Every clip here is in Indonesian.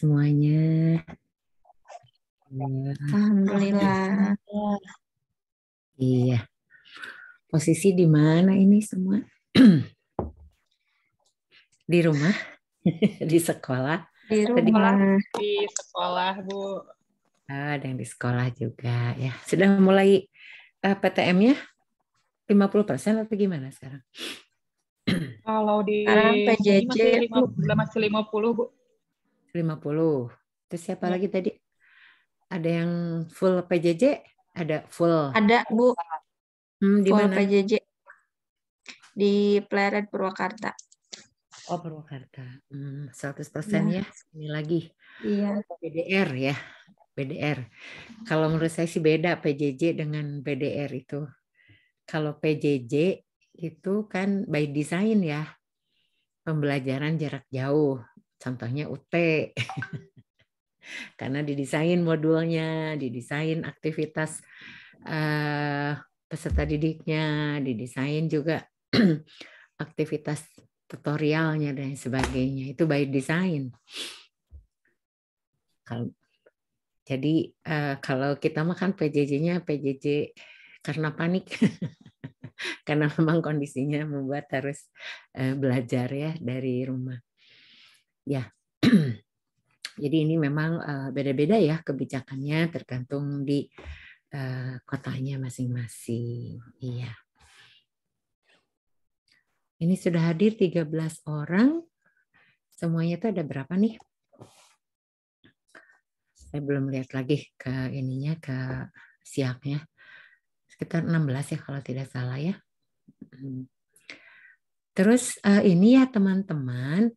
semuanya. Iya. Alhamdulillah. Iya. Posisi di mana ini semua? di rumah, di sekolah. Di rumah. Di sekolah, Bu. Ah, ada yang di sekolah juga ya. Sudah mulai uh, PTM-nya 50% atau gimana sekarang? Kalau di sekarang PJJ masih 50, bu. masih 50, Bu. 50. Terus siapa ya. lagi tadi? Ada yang full PJJ? Ada full. Ada, Bu. Hmm, di full mana? PJJ. Di Pleret Purwakarta. Oh, Purwakarta. Hmm, 100% ya. ya. Ini lagi. Iya. BDR ya. BDR. Kalau menurut saya sih beda PJJ dengan BDR itu. Kalau PJJ itu kan by design ya. Pembelajaran jarak jauh contohnya UT. Karena didesain modulnya, didesain aktivitas uh, peserta didiknya, didesain juga aktivitas tutorialnya dan sebagainya. Itu by design. Kalau jadi uh, kalau kita makan PJJ-nya PJJ karena panik. karena memang kondisinya membuat harus uh, belajar ya dari rumah. Ya. Jadi ini memang eh, beda-beda ya kebijakannya tergantung di eh, kotanya masing-masing. Iya. Ini sudah hadir 13 orang. Semuanya itu ada berapa nih? Saya belum lihat lagi ke ininya ke siaknya. Sekitar 16 ya kalau tidak salah ya. Hmm. Terus eh, ini ya teman-teman,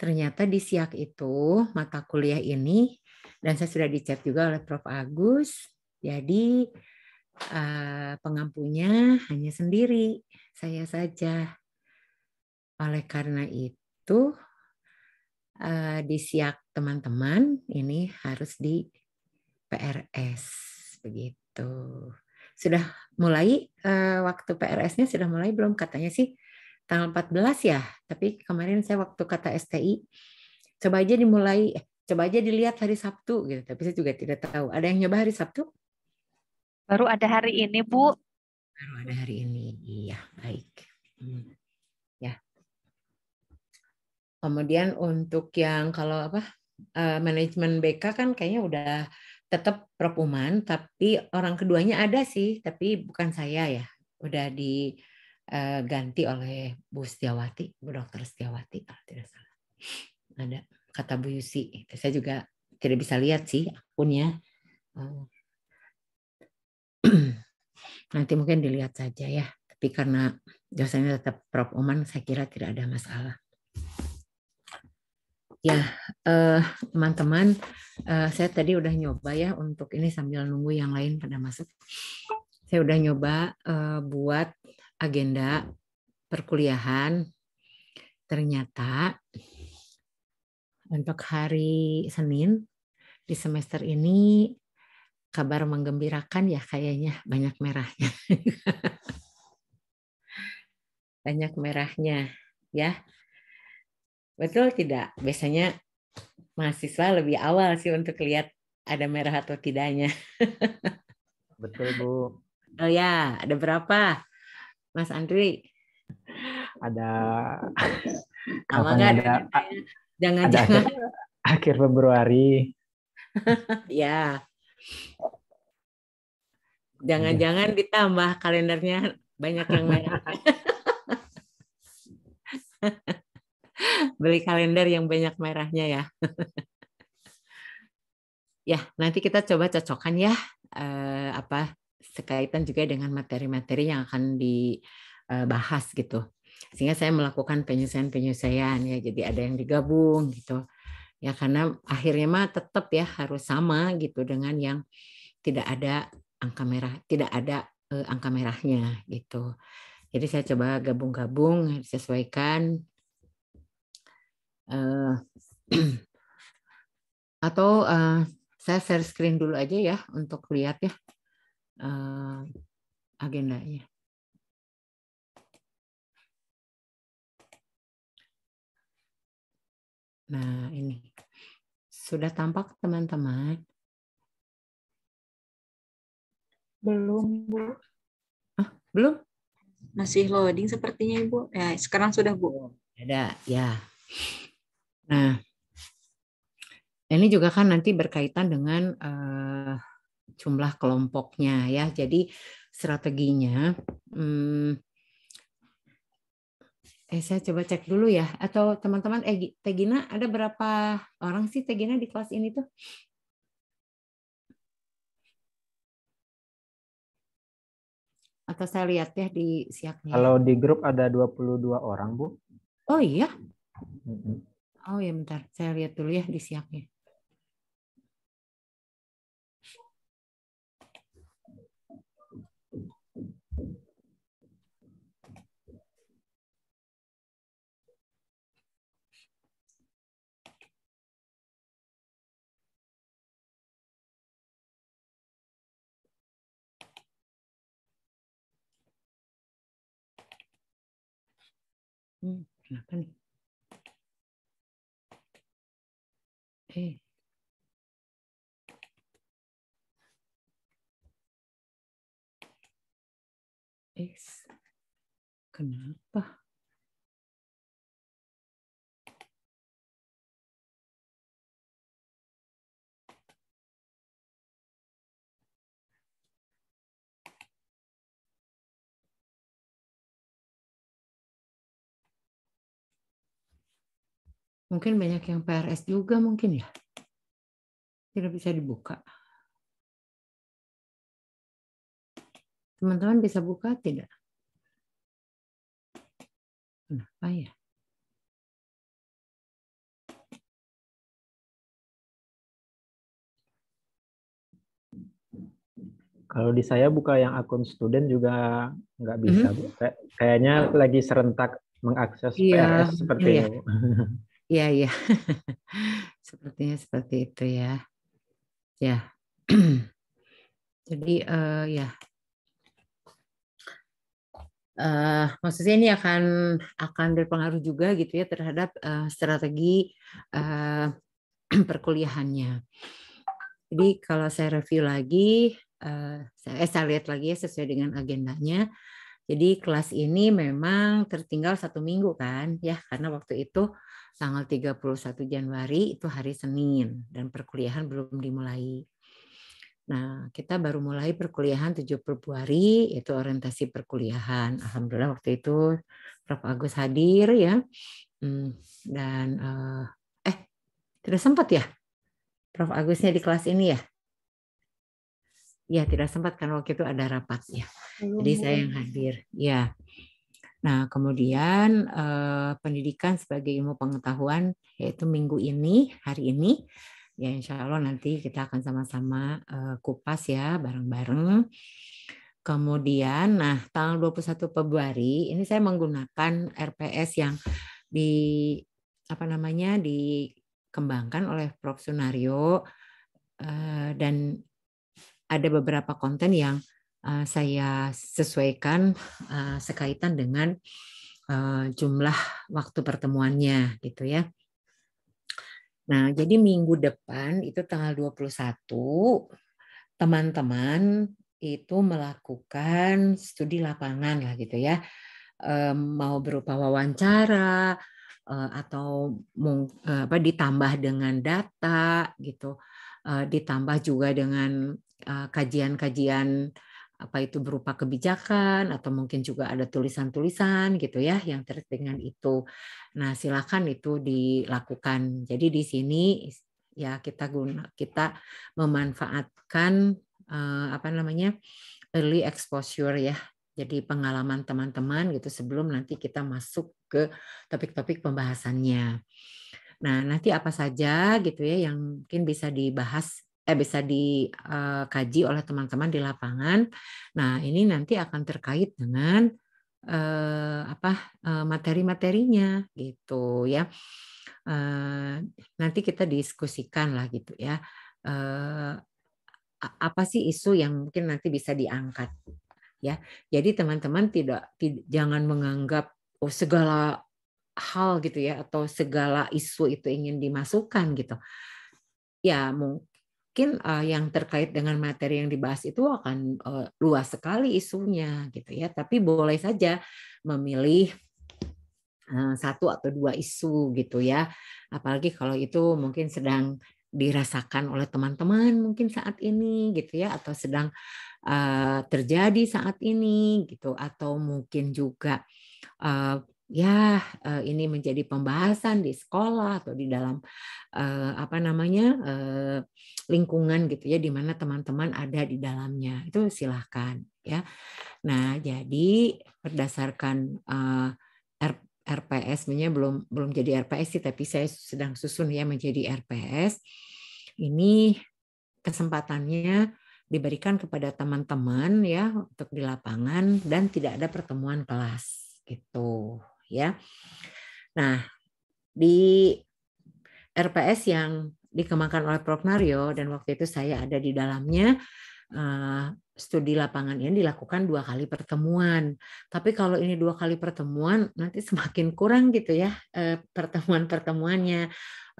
Ternyata di siak itu mata kuliah ini dan saya sudah dicat juga oleh Prof Agus. Jadi eh, pengampunya hanya sendiri saya saja. Oleh karena itu eh, di siak teman-teman ini harus di PRS begitu. Sudah mulai eh, waktu PRS-nya sudah mulai belum katanya sih tanggal 14 ya. Tapi kemarin saya waktu kata STI coba aja dimulai eh, coba aja dilihat hari Sabtu gitu. Tapi saya juga tidak tahu. Ada yang nyoba hari Sabtu? Baru ada hari ini, Bu. Baru ada hari ini. Iya, baik. Hmm. Ya. Kemudian untuk yang kalau apa? Eh, manajemen BK kan kayaknya udah tetap Prof tapi orang keduanya ada sih, tapi bukan saya ya. Udah di Eh, ganti oleh Bu Setiawati, Bu Dokter Setiawati kalau tidak salah. Ada kata Bu Yusi. Saya juga tidak bisa lihat sih akunnya. Eh, nanti mungkin dilihat saja ya. Tapi karena jasanya tetap Prof. Oman, saya kira tidak ada masalah. Ya, eh, teman-teman, eh, eh, saya tadi udah nyoba ya untuk ini sambil nunggu yang lain pada masuk. Saya udah nyoba eh, buat agenda perkuliahan ternyata untuk hari Senin di semester ini kabar menggembirakan ya kayaknya banyak merahnya. banyak merahnya ya. Betul tidak? Biasanya mahasiswa lebih awal sih untuk lihat ada merah atau tidaknya. Betul, Bu. Oh ya, ada berapa? Mas Andri? Ada. Kapan ada? ada Jangan-jangan. Ya, akhir, akhir Februari. ya. Jangan-jangan ditambah kalendernya banyak yang banyak. Beli kalender yang banyak merahnya ya. ya, nanti kita coba cocokkan ya eh, apa sekaitan juga dengan materi-materi yang akan dibahas eh, gitu. Sehingga saya melakukan penyesuaian-penyesuaian ya. Jadi ada yang digabung gitu. Ya karena akhirnya mah tetap ya harus sama gitu dengan yang tidak ada angka merah, tidak ada uh, angka merahnya gitu. Jadi saya coba gabung-gabung, sesuaikan. Uh, eh, atau uh, saya share screen dulu aja ya untuk lihat ya uh, agendanya. Nah, ini sudah tampak teman-teman? Belum, Bu. Ah, belum? Masih loading sepertinya, Ibu. Ya, sekarang sudah, Bu. Oh, ada, ya. Nah, ini juga kan nanti berkaitan dengan uh, jumlah kelompoknya ya. Jadi strateginya hmm, eh saya coba cek dulu ya atau teman-teman eh Tegina ada berapa orang sih Tegina di kelas ini tuh? Atau saya lihat ya di siaknya. Kalau di grup ada 22 orang, Bu. Oh iya. Oh ya bentar, saya lihat dulu ya di siaknya. Hmm, kenapa nih? Eh. Is. Kenapa? Mungkin banyak yang PRS juga mungkin ya. Tidak bisa dibuka. Teman-teman bisa buka tidak? Kenapa ya? Kalau di saya buka yang akun student juga nggak hmm? bisa. Mm -hmm. Kayaknya lagi serentak mengakses iya, PRS seperti iya. itu. Ya, iya. iya. Sepertinya seperti itu ya. Ya. Jadi uh, ya. Uh, maksudnya ini akan akan berpengaruh juga gitu ya terhadap uh, strategi uh, perkuliahannya. Jadi kalau saya review lagi, uh, saya, eh, saya lihat lagi ya sesuai dengan agendanya. Jadi kelas ini memang tertinggal satu minggu kan ya karena waktu itu tanggal 31 Januari itu hari Senin dan perkuliahan belum dimulai. Nah, kita baru mulai perkuliahan 7 Februari, itu orientasi perkuliahan. Alhamdulillah waktu itu Prof. Agus hadir ya. Hmm, dan eh, eh, tidak sempat ya Prof. Agusnya di kelas ini ya? Ya, tidak sempat karena waktu itu ada rapat ya. Oh, Jadi saya yang hadir. Ya. Nah, kemudian eh, pendidikan sebagai ilmu pengetahuan yaitu minggu ini, hari ini ya insya Allah nanti kita akan sama-sama eh, kupas ya bareng-bareng. Kemudian nah tanggal 21 Februari ini saya menggunakan RPS yang di apa namanya dikembangkan oleh Prof Sunario eh, dan ada beberapa konten yang uh, saya sesuaikan uh, sekaitan dengan uh, jumlah waktu pertemuannya gitu ya. Nah, jadi minggu depan itu tanggal 21 teman-teman itu melakukan studi lapangan lah gitu ya. Um, mau berupa wawancara uh, atau mung, uh, apa ditambah dengan data gitu. ditambah juga dengan Eh, kajian-kajian apa itu berupa kebijakan atau mungkin juga ada tulisan-tulisan gitu ya yang terkait dengan itu. Nah, silakan itu dilakukan. Jadi di sini ya kita guna kita memanfaatkan eh, apa namanya? early exposure ya. Jadi pengalaman teman-teman gitu sebelum nanti kita masuk ke topik-topik pembahasannya. Nah, nanti apa saja gitu ya yang mungkin bisa dibahas eh bisa dikaji eh, oleh teman-teman di lapangan. Nah, ini nanti akan terkait dengan uh, apa uh, materi-materinya gitu ya. Uh, nanti kita diskusikan lah gitu ya. Uh, apa sih isu yang mungkin nanti bisa diangkat ya. Jadi teman-teman tidak, tidak jangan menganggap oh segala hal gitu ya atau segala isu itu ingin dimasukkan gitu. Ya mungkin uh, yang terkait dengan materi yang dibahas itu akan uh, luas sekali isunya gitu ya tapi boleh saja memilih uh, satu atau dua isu gitu ya apalagi kalau itu mungkin sedang dirasakan oleh teman-teman mungkin saat ini gitu ya atau sedang uh, terjadi saat ini gitu atau mungkin juga uh, ya eh, ini menjadi pembahasan di sekolah atau di dalam eh, apa namanya eh, lingkungan gitu ya di mana teman-teman ada di dalamnya itu silahkan ya nah jadi berdasarkan RPS-nya belum belum jadi RPS sih tapi saya sedang susun ya menjadi RPS ini kesempatannya diberikan kepada teman-teman ya untuk di lapangan dan tidak ada pertemuan kelas gitu ya. Nah, di RPS yang dikembangkan oleh Prof. Mario dan waktu itu saya ada di dalamnya eh, studi lapangan ini dilakukan dua kali pertemuan. Tapi kalau ini dua kali pertemuan nanti semakin kurang gitu ya eh, pertemuan-pertemuannya.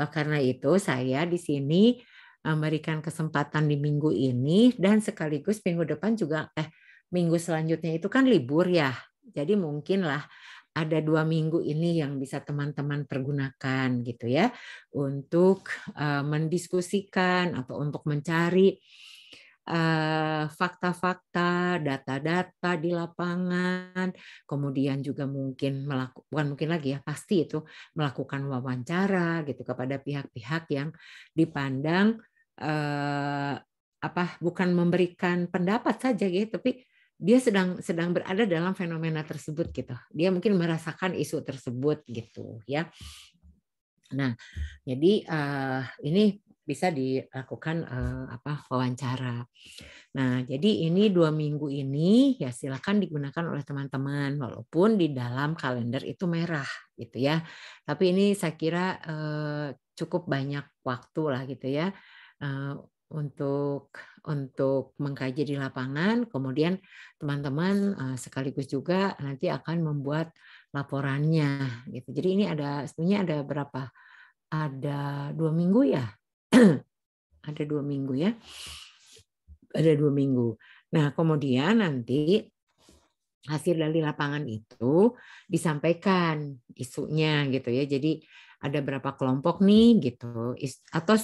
Eh, karena itu saya di sini memberikan kesempatan di minggu ini dan sekaligus minggu depan juga eh minggu selanjutnya itu kan libur ya. Jadi mungkinlah ada dua minggu ini yang bisa teman-teman pergunakan gitu ya untuk uh, mendiskusikan atau untuk mencari eh, fakta-fakta, data-data di lapangan, kemudian juga mungkin melakukan mungkin lagi ya pasti itu melakukan wawancara gitu kepada pihak-pihak yang dipandang eh, apa bukan memberikan pendapat saja gitu tapi dia sedang sedang berada dalam fenomena tersebut gitu. Dia mungkin merasakan isu tersebut gitu ya. Nah, jadi uh, ini bisa dilakukan uh, apa wawancara. Nah, jadi ini dua minggu ini ya silakan digunakan oleh teman-teman walaupun di dalam kalender itu merah gitu ya. Tapi ini saya kira uh, cukup banyak waktu lah gitu ya. Uh, untuk untuk mengkaji di lapangan. Kemudian teman-teman eh, sekaligus juga nanti akan membuat laporannya gitu. Jadi ini ada sebenarnya ada berapa? Ada dua minggu ya. ada dua minggu ya. Ada dua minggu. Nah kemudian nanti hasil dari lapangan itu disampaikan isunya gitu ya. Jadi ada berapa kelompok nih gitu atau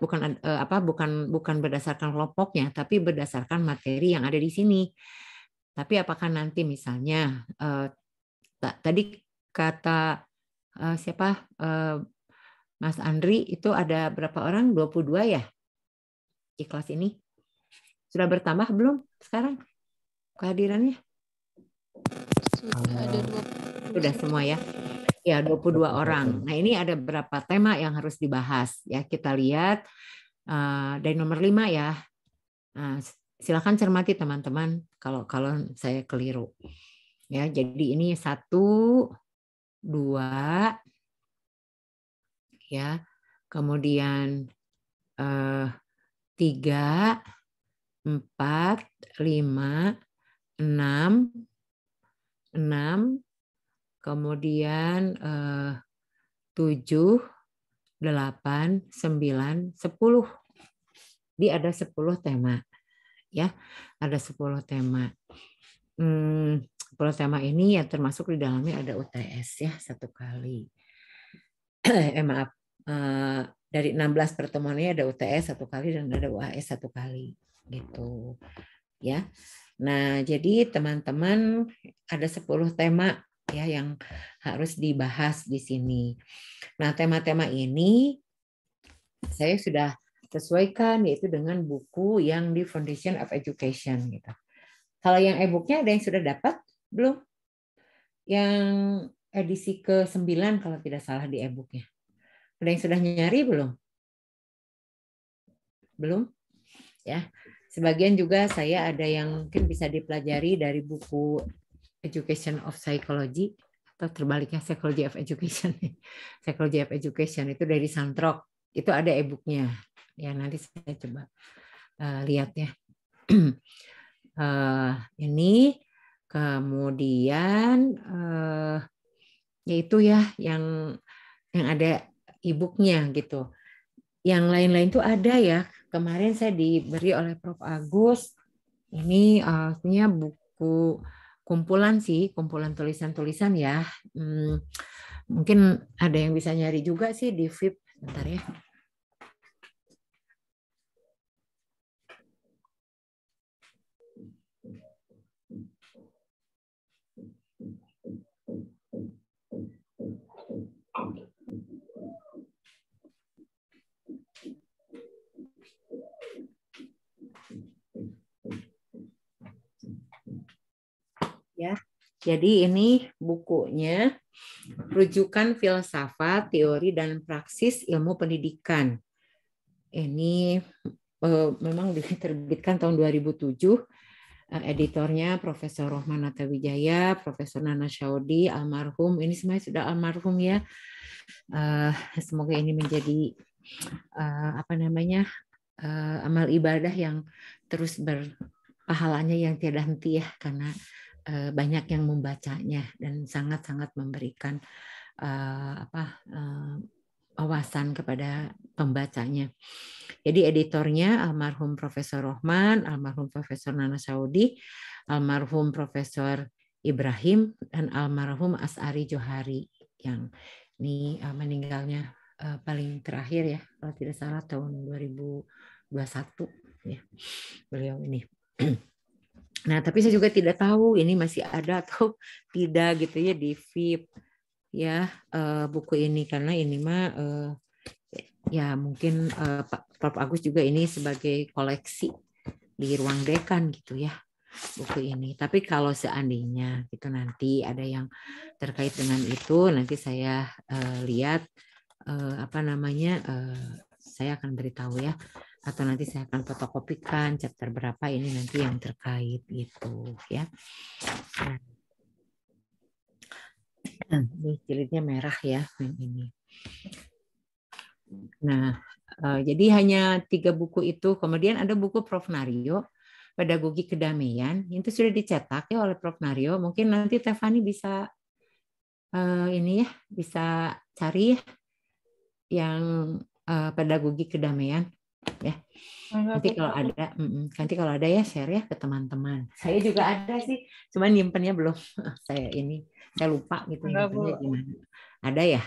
bukan eh, apa bukan bukan berdasarkan kelompoknya tapi berdasarkan materi yang ada di sini tapi apakah nanti misalnya uh, tadi kata uh, siapa uh, Mas Andri itu ada berapa orang 22 ya di kelas ini sudah bertambah belum sekarang kehadirannya sudah ada 22. sudah semua ya Ya, 22 orang. Nah, ini ada berapa tema yang harus dibahas ya. Kita lihat uh, dari nomor 5 ya. Uh, silakan cermati teman-teman kalau kalau saya keliru. Ya, jadi ini satu, dua, ya, kemudian eh, tiga, empat, lima, enam, enam, kemudian eh, 7, 8, 9, 10. Di ada 10 tema. Ya, ada 10 tema. Hmm, 10 tema ini ya termasuk di dalamnya ada UTS ya satu kali. eh maaf, eh, dari 16 pertemuannya ada UTS satu kali dan ada UAS satu kali gitu. Ya. Nah, jadi teman-teman ada 10 tema ya yang harus dibahas di sini. Nah, tema-tema ini saya sudah sesuaikan yaitu dengan buku yang di Foundation of Education gitu. Kalau yang e-booknya ada yang sudah dapat belum? Yang edisi ke-9 kalau tidak salah di e-booknya. Ada yang sudah nyari belum? Belum? Ya. Sebagian juga saya ada yang mungkin bisa dipelajari dari buku Education of Psychology atau terbaliknya Psychology of Education. Psychology of Education itu dari Santrok. Itu ada e-booknya. Ya nanti saya coba uh, lihat ya. uh, ini kemudian uh, yaitu ya yang yang ada e-booknya gitu. Yang lain-lain itu ada ya. Kemarin saya diberi oleh Prof Agus ini eh, punya buku kumpulan sih, kumpulan tulisan-tulisan ya. Hmm, mungkin ada yang bisa nyari juga sih di VIP. Bentar ya. ya. Jadi ini bukunya Rujukan Filsafat, Teori dan Praksis Ilmu Pendidikan. Ini uh, memang diterbitkan tahun 2007. Uh, eh, editornya Profesor Rohman Atawijaya, Profesor Nana Syaudi, almarhum. Ini semuanya sudah almarhum ya. Uh, semoga ini menjadi apa namanya amal ibadah yang terus berpahalanya yang tiada henti ya karena Eh, banyak yang membacanya dan sangat-sangat memberikan eh, apa eh, wawasan kepada pembacanya. Jadi editornya almarhum Profesor Rohman, almarhum Profesor Nana Saudi, almarhum Profesor Ibrahim dan almarhum Asari Johari yang ini meninggalnya paling terakhir ya kalau tidak salah tahun 2021 ya beliau ini. Nah, tapi saya juga tidak tahu ini masih ada atau tidak gitu ya di VIP ya uh, buku ini karena ini mah uh, ya mungkin uh, Pak Prof Agus juga ini sebagai koleksi di ruang dekan gitu ya buku ini. Tapi kalau seandainya gitu nanti ada yang terkait dengan itu nanti saya uh, lihat uh, apa namanya uh, saya akan beritahu ya atau nanti saya akan fotokopikan chapter berapa ini nanti yang terkait itu ya. Nah, hmm, ini jilidnya merah ya yang ini. Nah, eh, jadi hanya tiga buku itu. Kemudian ada buku Prof. Nario, Pedagogi Kedamaian. Itu sudah dicetak ya oleh Prof. Nario. Mungkin nanti Tefani bisa eh, ini ya, bisa cari yang uh, Pedagogi Kedamaian ya. Nanti kalau ada, nanti kalau ada ya share ya ke teman-teman. Saya juga ada sih, cuma nyimpennya belum saya ini, saya lupa gitu gimana. Ada ya?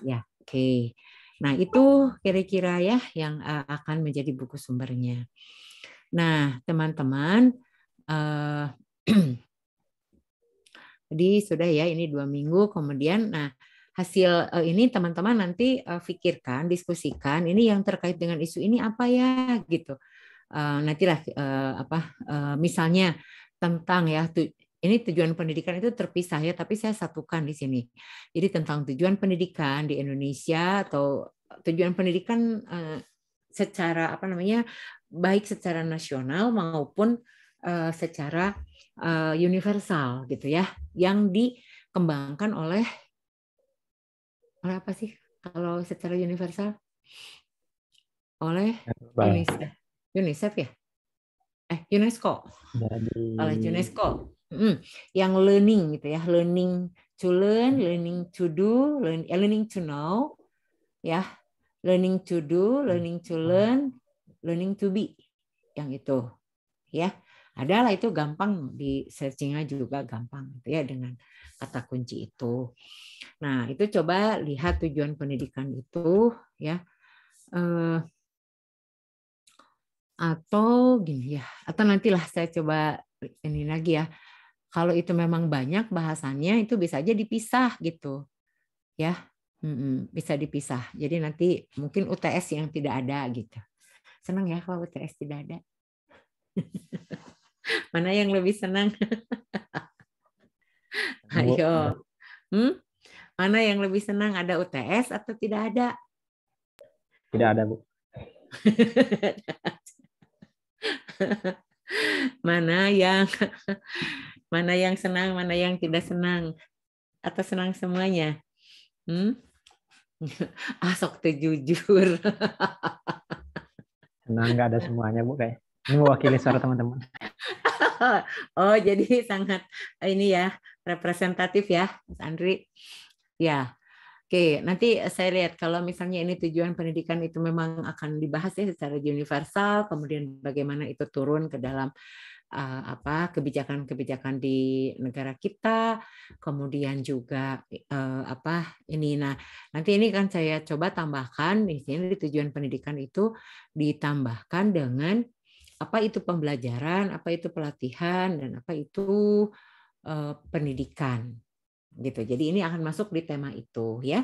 Ya, oke. Okay. Nah itu kira-kira ya yang eh, akan menjadi buku sumbernya. Nah teman-teman, eh, jadi sudah ya ini dua minggu kemudian, nah hasil uh, ini teman-teman nanti uh, pikirkan, diskusikan ini yang terkait dengan isu ini apa ya gitu. Uh, nantilah uh, apa uh, misalnya tentang ya tu, ini tujuan pendidikan itu terpisah ya, tapi saya satukan di sini. Jadi tentang tujuan pendidikan di Indonesia atau tujuan pendidikan uh, secara apa namanya baik secara nasional maupun uh, secara uh, universal gitu ya, yang dikembangkan oleh oleh apa sih kalau secara universal oleh UNICEF UNICEF ya eh UNESCO Jadi... oleh UNESCO hmm. yang learning gitu ya learning to learn learning to do learn, eh, learning to know ya learning to do learning to hmm. learn learning to be yang itu ya adalah itu gampang di searchingnya juga gampang gitu ya dengan kata kunci itu. Nah, itu coba lihat tujuan pendidikan itu ya. Eh, atau gini ya, atau nantilah saya coba ini lagi ya. Kalau itu memang banyak bahasannya itu bisa aja dipisah gitu. Ya. bisa dipisah. Jadi nanti mungkin UTS yang tidak ada gitu. Senang ya kalau UTS tidak ada. Mana yang lebih senang? Ayo. Hmm? Mana yang lebih senang ada UTS atau tidak ada? Tidak ada, Bu. mana yang mana yang senang, mana yang tidak senang atau senang semuanya? Hmm? Asok ah, teh jujur. senang nggak ada semuanya, Bu, kayak. Ini mewakili suara teman-teman. oh, jadi sangat ini ya, representatif ya, Mas Andri. Ya, Oke, nanti saya lihat kalau misalnya ini tujuan pendidikan itu memang akan dibahas ya secara universal, kemudian bagaimana itu turun ke dalam eh, apa kebijakan-kebijakan di negara kita, kemudian juga eh, apa ini. Nah, nanti ini kan saya coba tambahkan di tujuan pendidikan itu ditambahkan dengan apa itu pembelajaran, apa itu pelatihan, dan apa itu uh, pendidikan gitu. Jadi ini akan masuk di tema itu ya.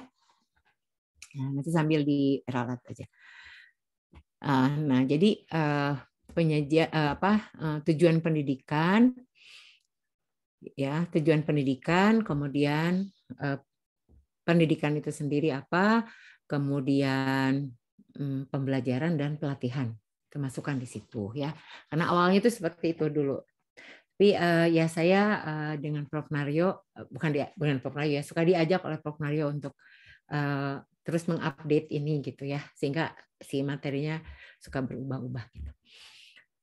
Nah, nanti sambil diralat aja. Uh, nah, jadi uh, eh, penyedia uh, eh, apa uh, tujuan pendidikan ya, tujuan pendidikan, kemudian uh, pendidikan itu sendiri apa, kemudian um, pembelajaran dan pelatihan kemasukan di situ ya. Karena awalnya itu seperti itu dulu tapi uh, ya saya uh, dengan Prof Mario eh, bukan dia bukan Prof Mario ya suka diajak oleh Prof Mario untuk uh, terus mengupdate ini gitu ya sehingga si materinya suka berubah-ubah gitu.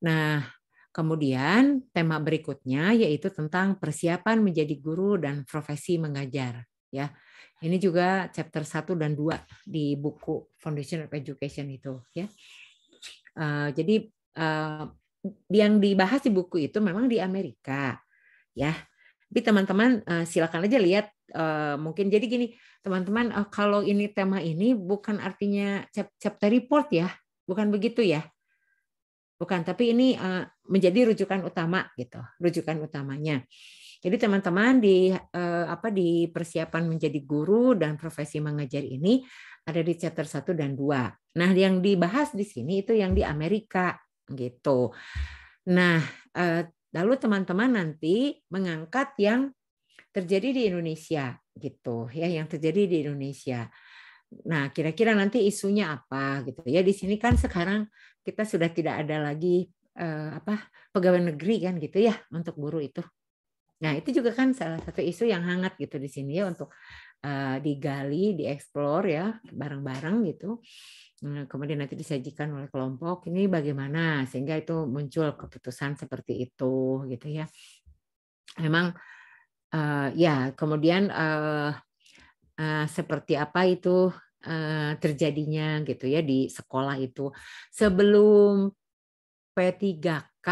Nah, kemudian tema berikutnya yaitu tentang persiapan menjadi guru dan profesi mengajar ya. Ini juga chapter 1 dan 2 di buku Foundation of Education itu ya. Uh, jadi uh, yang dibahas di buku itu memang di Amerika ya tapi teman-teman eh, silakan aja lihat eh, mungkin jadi gini teman-teman eh, kalau ini tema ini bukan artinya chapter report ya bukan begitu ya bukan tapi ini menjadi rujukan utama gitu rujukan utamanya jadi teman-teman di apa di persiapan menjadi guru dan profesi mengajar ini ada di chapter 1 dan 2. Nah, yang dibahas di sini itu yang di Amerika gitu. Nah, eh, lalu teman-teman nanti mengangkat yang terjadi di Indonesia gitu ya, yang terjadi di Indonesia. Nah, kira-kira nanti isunya apa gitu ya? Di sini kan sekarang kita sudah tidak ada lagi eh, apa pegawai negeri kan gitu ya untuk guru itu. Nah, itu juga kan salah satu isu yang hangat gitu di sini ya untuk Eh, digali, dieksplor ya bareng-bareng gitu. Eh, kemudian nanti disajikan oleh kelompok ini bagaimana sehingga itu muncul keputusan seperti itu gitu ya. Memang uh, ya kemudian uh, uh, seperti apa itu uh, terjadinya gitu ya di sekolah itu sebelum P3K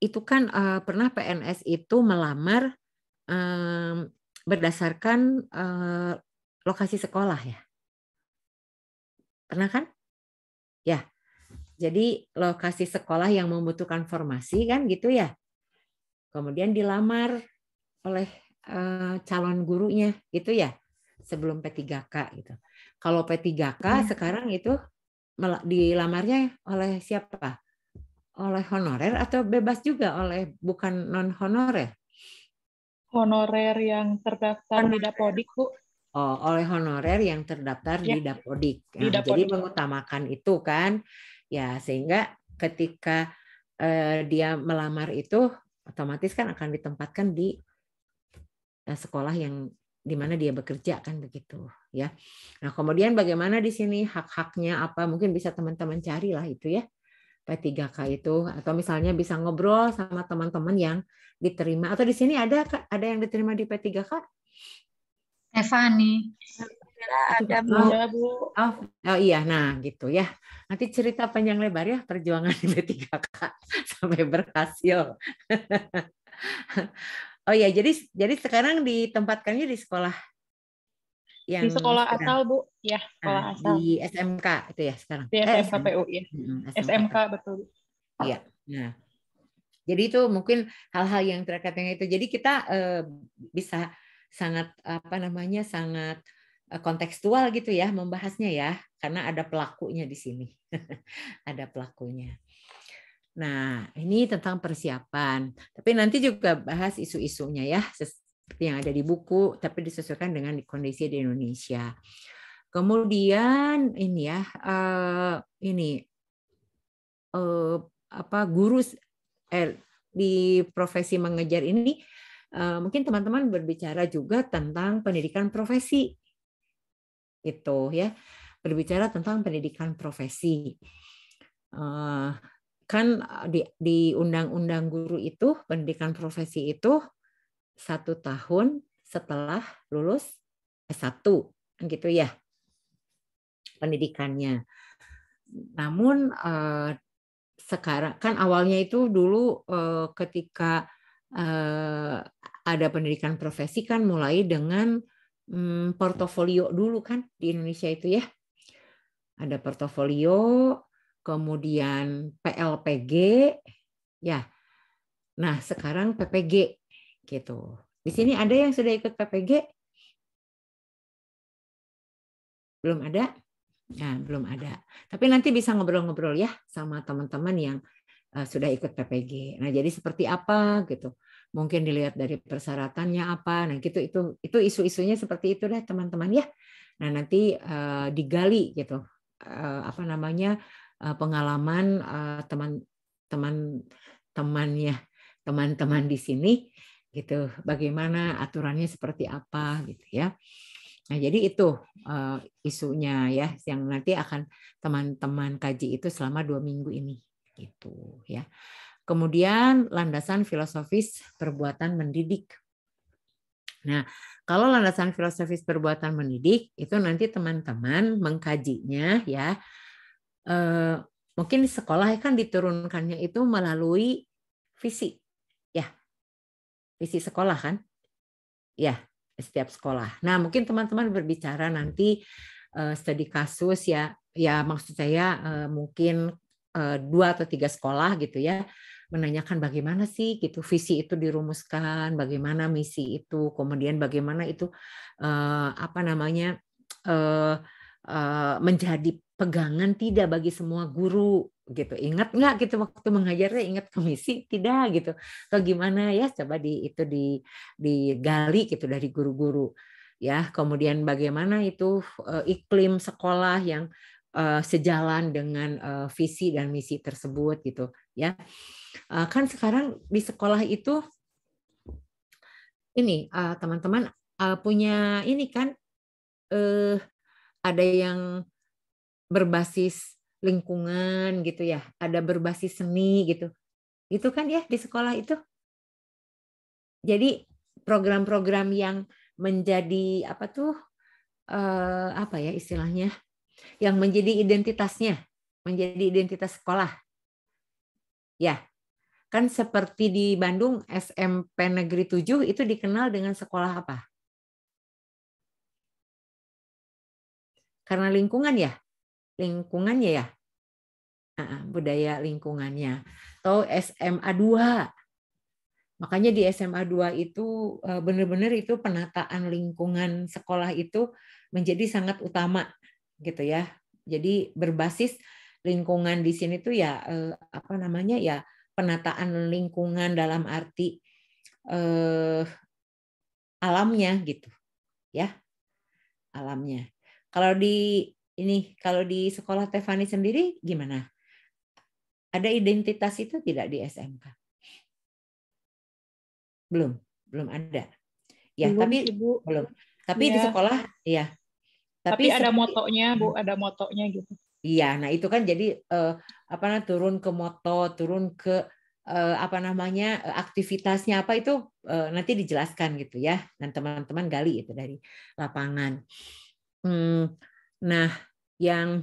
itu kan uh, pernah PNS itu melamar berdasarkan eh, lokasi sekolah ya. Pernah kan? Ya. Jadi lokasi sekolah yang membutuhkan formasi kan gitu ya. Kemudian dilamar oleh eh, calon gurunya gitu ya sebelum P3K gitu. Kalau P3K ya. Hmm. sekarang itu dilamarnya oleh siapa? Oleh honorer atau bebas juga oleh bukan non honorer? honorer yang terdaftar honorer. di Dapodik, Bu? Oh, oleh honorer yang terdaftar ya. di Dapodik. Nah, di Dapodik. Jadi mengutamakan itu kan. Ya, sehingga ketika eh, dia melamar itu otomatis kan akan ditempatkan di eh, sekolah yang di mana dia bekerja kan begitu ya. Nah, kemudian bagaimana di sini hak-haknya apa? Mungkin bisa teman-teman carilah itu ya. P3K itu atau misalnya bisa ngobrol sama teman-teman yang diterima atau di sini ada ada yang diterima di P3K? Eva oh. Ada Bu. Oh, Oh, iya, nah gitu ya. Nanti cerita panjang lebar ya perjuangan di P3K sampai berhasil. oh iya jadi jadi sekarang ditempatkannya di sekolah yang di sekolah sekarang. asal bu ya sekolah nah, asal di SMK itu ya sekarang di eh, SMKPU PUI SMK. ya SMK, betul iya nah jadi itu mungkin hal-hal yang terkait dengan itu jadi kita uh, bisa sangat apa namanya sangat eh, kontekstual gitu ya membahasnya ya karena ada pelakunya di sini ada pelakunya Nah, ini tentang persiapan. Tapi nanti juga bahas isu-isunya ya yang ada di buku, tapi disesuaikan dengan kondisi di Indonesia. Kemudian ini ya, eh, ini eh, apa guru eh, di profesi mengejar ini eh, mungkin teman-teman berbicara juga tentang pendidikan profesi, itu ya, berbicara tentang pendidikan profesi. kan di undang-undang guru itu pendidikan profesi itu satu tahun setelah lulus S1 gitu ya pendidikannya. Namun eh, sekarang kan awalnya itu dulu eh, ketika eh, ada pendidikan profesi kan mulai dengan mm, portofolio dulu kan di Indonesia itu ya. Ada portofolio, kemudian PLPG ya. Nah, sekarang PPG gitu. Di hmm. sini ada yang sudah ikut PPG? Belum ada? Nah, belum ada. Tapi nanti bisa ngobrol-ngobrol ya sama teman-teman yang uh, sudah ikut PPG. Nah, jadi seperti apa gitu. Mungkin dilihat dari persyaratannya apa. Nah, gitu itu itu isu-isunya seperti itu deh teman-teman ya. Nah, nanti uh, digali gitu uh, apa namanya uh, pengalaman teman-teman teman temannya teman-teman di sini gitu. Bagaimana aturannya seperti apa gitu ya. Nah, jadi itu uh, isunya ya yang nanti akan teman-teman kaji itu selama dua minggu ini gitu ya. Kemudian landasan filosofis perbuatan mendidik. Nah, kalau landasan filosofis perbuatan mendidik itu nanti teman-teman mengkajinya ya uh, mungkin sekolah kan diturunkannya itu melalui fisik misi sekolah kan? Ya, setiap sekolah. Nah, mungkin teman-teman berbicara nanti uh, studi kasus ya, ya maksud saya uh, mungkin uh, dua atau tiga sekolah gitu ya menanyakan bagaimana sih gitu visi itu dirumuskan, bagaimana misi itu, kemudian bagaimana itu uh, apa namanya uh, uh, menjadi pegangan tidak bagi semua guru gitu ingat nggak gitu waktu mengajarnya ingat komisi tidak gitu atau gimana ya coba di itu di digali gitu dari guru-guru ya kemudian bagaimana itu uh, iklim sekolah yang uh, sejalan dengan uh, visi dan misi tersebut gitu ya uh, kan sekarang di sekolah itu ini teman teman-teman uh, punya ini kan uh, ada yang berbasis lingkungan gitu ya, ada berbasis seni gitu. Itu kan ya di sekolah itu. Jadi program-program yang menjadi apa tuh eh, apa ya istilahnya yang menjadi identitasnya, menjadi identitas sekolah. Ya. Kan seperti di Bandung SMP Negeri 7 itu dikenal dengan sekolah apa? Karena lingkungan ya lingkungannya ya budaya lingkungannya atau SMA 2 makanya di SMA 2 itu eh, benar-benar itu penataan lingkungan sekolah itu menjadi sangat utama gitu ya jadi berbasis lingkungan di sini tuh ya eh, apa namanya ya penataan lingkungan dalam arti eh, alamnya gitu ya alamnya kalau di ini kalau di sekolah Tefani sendiri gimana? Ada identitas itu tidak di SMK? Belum, belum ada. Ya, belum, tapi Ibu. belum. Tapi ya. di iya. sekolah ya. Tapi, tapi ada motonya, Bu, hmm. ada motonya gitu. Iya, nah itu kan jadi eh, apa namanya turun ke moto, turun ke eh, apa namanya eh, aktivitasnya apa itu eh, nanti dijelaskan gitu ya. Dan teman-teman gali itu dari lapangan. Hmm, Nah, yang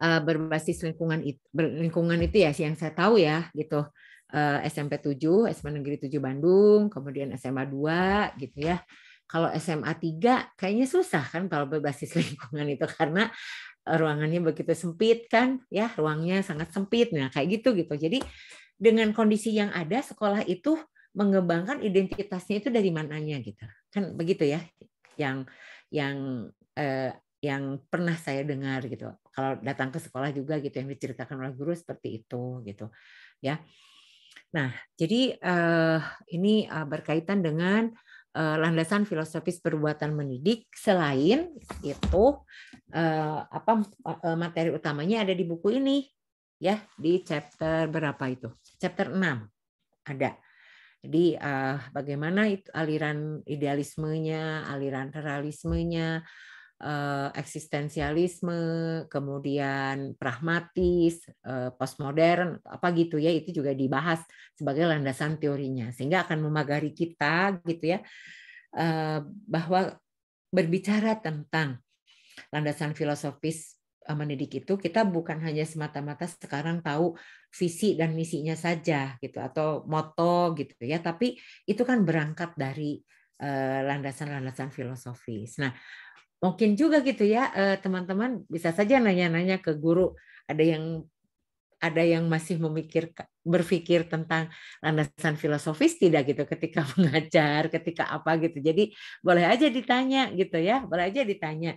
eh, berbasis lingkungan itu, lingkungan itu ya yang saya tahu ya gitu. Eh, SMP 7, SMA Negeri 7 Bandung, kemudian SMA 2 gitu ya. Kalau SMA 3 kayaknya susah kan kalau berbasis lingkungan itu karena eh, ruangannya begitu sempit kan ya, ruangnya sangat sempit. Nah, kayak gitu gitu. Jadi dengan kondisi yang ada sekolah itu mengembangkan identitasnya itu dari mananya gitu. Kan begitu ya. Yang yang yang pernah saya dengar gitu. Kalau datang ke sekolah juga gitu yang diceritakan oleh guru seperti itu gitu. Ya. Nah, jadi uh, ini uh, berkaitan dengan uh, landasan filosofis perbuatan mendidik. Selain itu, uh, apa materi utamanya ada di buku ini, ya di chapter berapa itu? Chapter 6 ada di uh, bagaimana itu aliran idealismenya, aliran realismenya, Eh, eksistensialisme, kemudian pragmatis, eh, postmodern, apa gitu ya, itu juga dibahas sebagai landasan teorinya. Sehingga akan memagari kita gitu ya eh, bahwa berbicara tentang landasan filosofis mendidik itu kita bukan hanya semata-mata sekarang tahu visi dan misinya saja gitu atau moto gitu ya tapi itu kan berangkat dari landasan-landasan filosofis. Nah, mungkin juga gitu ya eh, teman-teman bisa saja nanya-nanya ke guru ada yang ada yang masih memikir berpikir tentang landasan filosofis tidak gitu ketika mengajar ketika apa gitu jadi boleh aja ditanya gitu ya boleh aja ditanya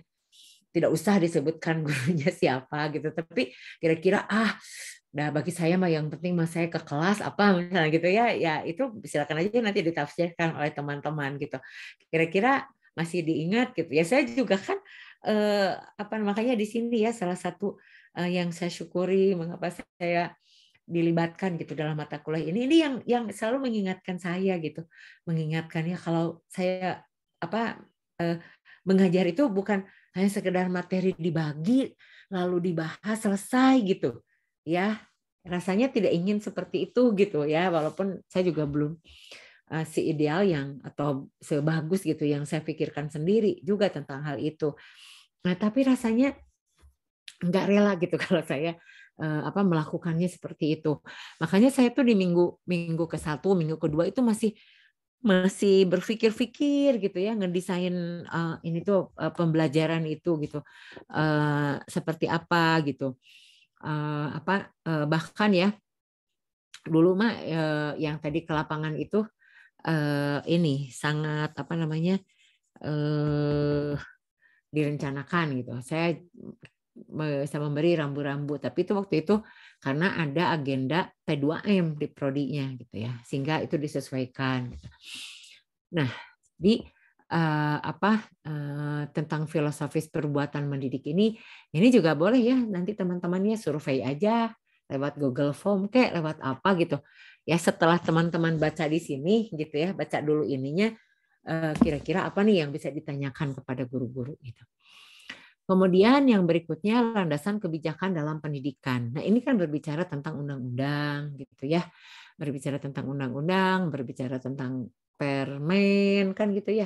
tidak usah disebutkan gurunya siapa gitu tapi kira-kira ah Nah, bagi saya mah yang penting mah saya ke kelas apa misalnya gitu ya, ya itu silakan aja nanti ditafsirkan oleh teman-teman gitu. Kira-kira masih diingat gitu ya saya juga kan eh, apa makanya di sini ya salah satu eh, yang saya syukuri mengapa saya dilibatkan gitu dalam mata kuliah ini ini yang yang selalu mengingatkan saya gitu mengingatkan ya kalau saya apa eh, mengajar itu bukan hanya sekedar materi dibagi lalu dibahas selesai gitu ya rasanya tidak ingin seperti itu gitu ya walaupun saya juga belum uh, si ideal yang atau sebagus gitu yang saya pikirkan sendiri juga tentang hal itu. Nah, tapi rasanya nggak rela gitu kalau saya uh, apa melakukannya seperti itu. Makanya saya tuh di minggu minggu ke satu, minggu kedua itu masih masih berpikir-pikir gitu ya ngedesain uh, ini tuh uh, pembelajaran itu gitu uh, seperti apa gitu uh, apa uh, bahkan ya dulu mah uh, yang tadi ke lapangan itu uh, ini sangat apa namanya uh, direncanakan gitu. Saya bisa memberi rambu-rambu, tapi itu waktu itu karena ada agenda P2M di prodinya gitu ya, sehingga itu disesuaikan. Gitu. Nah di uh, eh, apa uh, tentang filosofis perbuatan mendidik ini, ini juga boleh ya nanti teman-temannya survei aja lewat Google Form kayak lewat apa gitu ya setelah teman-teman baca di sini gitu ya baca dulu ininya eh, kira-kira apa nih yang bisa ditanyakan kepada guru-guru gitu. Kemudian yang berikutnya landasan kebijakan dalam pendidikan. Nah ini kan berbicara tentang undang-undang gitu ya, berbicara tentang undang-undang, berbicara tentang permen kan gitu ya,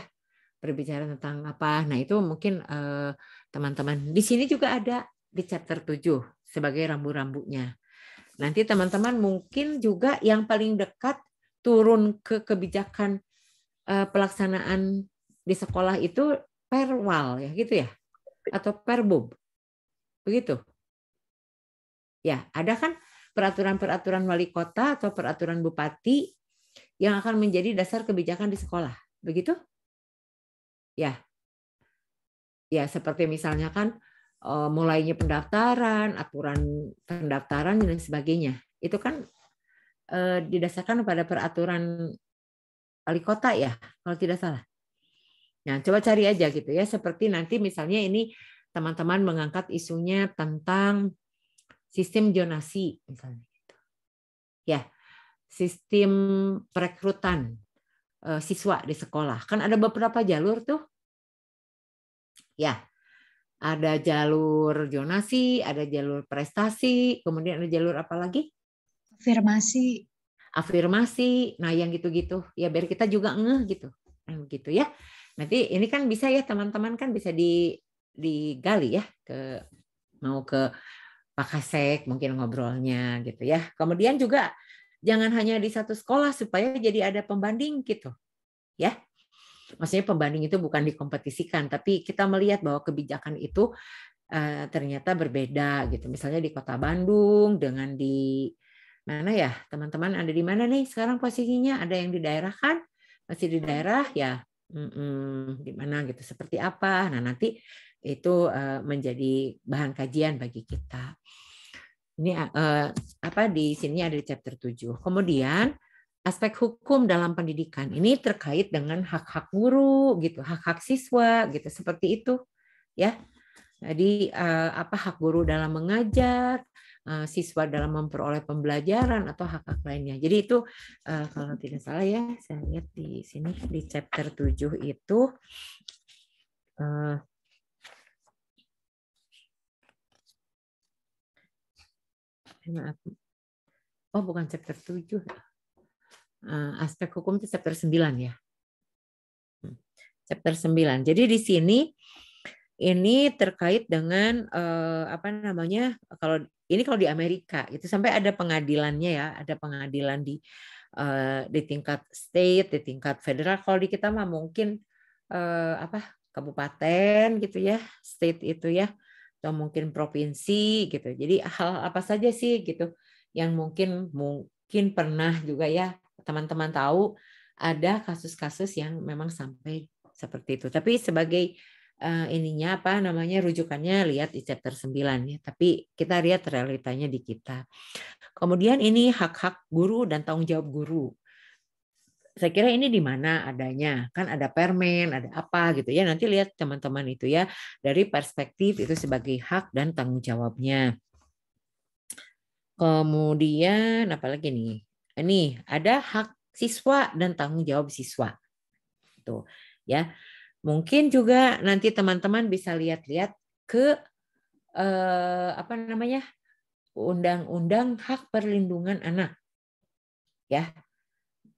berbicara tentang apa. Nah itu mungkin eh, teman-teman eh, di sini juga ada di chapter 7 sebagai rambu-rambunya. Nanti teman-teman mungkin juga yang paling dekat turun ke kebijakan eh, pelaksanaan di sekolah itu perwal ya gitu ya atau perbub begitu ya ada kan peraturan-peraturan wali kota atau peraturan bupati yang akan menjadi dasar kebijakan di sekolah begitu ya ya seperti misalnya kan Eh, mulainya pendaftaran, aturan pendaftaran dan sebagainya. Itu kan eh, didasarkan pada peraturan wali kota ya, kalau tidak salah. Nah, coba cari aja gitu ya. Seperti nanti misalnya ini teman-teman mengangkat isunya tentang sistem jonasi misalnya. Gitu. Ya, sistem perekrutan eh, siswa di sekolah. Kan ada beberapa jalur tuh. Ya, ada jalur jonasi, ada jalur prestasi, kemudian ada jalur apa lagi? Afirmasi. Afirmasi. Nah, yang gitu-gitu. Ya biar kita juga ngeh gitu. Yang nah, gitu ya. Nanti ini kan bisa ya teman-teman kan bisa di digali ya ke mau ke Pak Kasek mungkin ngobrolnya gitu ya. Kemudian juga jangan hanya di satu sekolah supaya jadi ada pembanding gitu. Ya maksudnya pembanding itu bukan dikompetisikan, tapi kita melihat bahwa kebijakan itu eh, ternyata berbeda gitu. Misalnya di Kota Bandung dengan di mana ya teman-teman ada di mana nih sekarang posisinya? Ada yang di daerah kan? Masih di daerah ya? di mana gitu? Seperti apa? Nah nanti itu eh, menjadi bahan kajian bagi kita. Ini eh, apa di sini ada di chapter 7. Kemudian aspek hukum dalam pendidikan ini terkait dengan hak-hak guru gitu, hak-hak siswa gitu, seperti itu ya. Jadi eh, apa hak guru dalam mengajar, eh, siswa dalam memperoleh pembelajaran atau hak-hak lainnya. Jadi itu eh, kalau tidak salah ya, saya lihat di sini di chapter 7 itu maaf. Oh, bukan chapter 7. Eh, aspek hukum itu chapter 9 ya. Hmm. Chapter 9. Jadi di sini ini terkait dengan eh, apa namanya kalau ini kalau di Amerika itu sampai ada pengadilannya ya, ada pengadilan di eh, di tingkat state, di tingkat federal. Kalau di kita mah mungkin apa kabupaten gitu ya, state itu ya atau mungkin provinsi gitu. Jadi hal apa saja sih gitu yang mungkin mungkin pernah juga ya teman-teman tahu ada kasus-kasus yang memang sampai seperti itu. Tapi sebagai uh, ininya apa namanya rujukannya lihat di chapter 9 ya. Tapi kita lihat realitanya di kita. Kemudian ini hak-hak guru dan tanggung jawab guru saya kira ini di mana adanya kan ada permen ada apa gitu ya nanti lihat teman-teman itu ya dari perspektif itu sebagai hak dan tanggung jawabnya kemudian apalagi nih ini ada hak siswa dan tanggung jawab siswa. Tuh, gitu, ya. Mungkin juga nanti teman-teman bisa lihat-lihat ke eh, apa namanya? undang-undang hak perlindungan anak. Ya.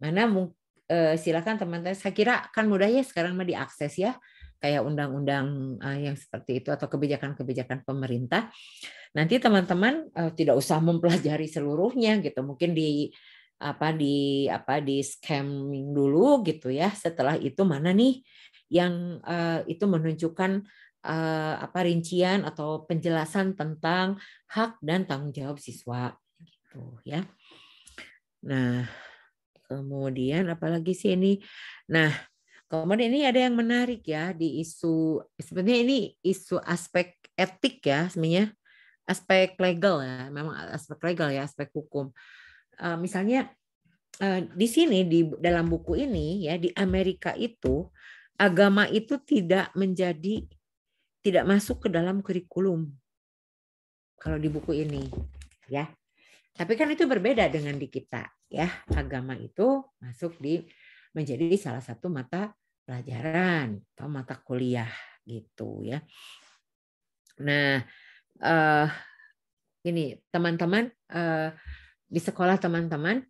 Mana eh, silakan teman-teman saya kira kan mudah ya sekarang mah diakses ya kayak undang-undang eh, yang seperti itu atau kebijakan-kebijakan pemerintah. Nanti teman-teman eh, tidak usah mempelajari seluruhnya gitu. Mungkin di apa di apa di scamming dulu gitu ya. Setelah itu mana nih yang uh, itu menunjukkan uh, apa rincian atau penjelasan tentang hak dan tanggung jawab siswa gitu ya. Nah, kemudian apalagi sih ini? Nah, kemudian ini ada yang menarik ya di isu sebenarnya ini isu aspek etik ya sebenarnya aspek legal ya, memang aspek legal ya, aspek hukum. Eh, misalnya eh, di sini di dalam buku ini ya di Amerika itu agama itu tidak menjadi tidak masuk ke dalam kurikulum kalau di buku ini ya. Tapi kan itu berbeda dengan di kita ya. Agama itu masuk di menjadi salah satu mata pelajaran atau mata kuliah gitu ya. Nah, uh, ini teman-teman uh, di sekolah teman-teman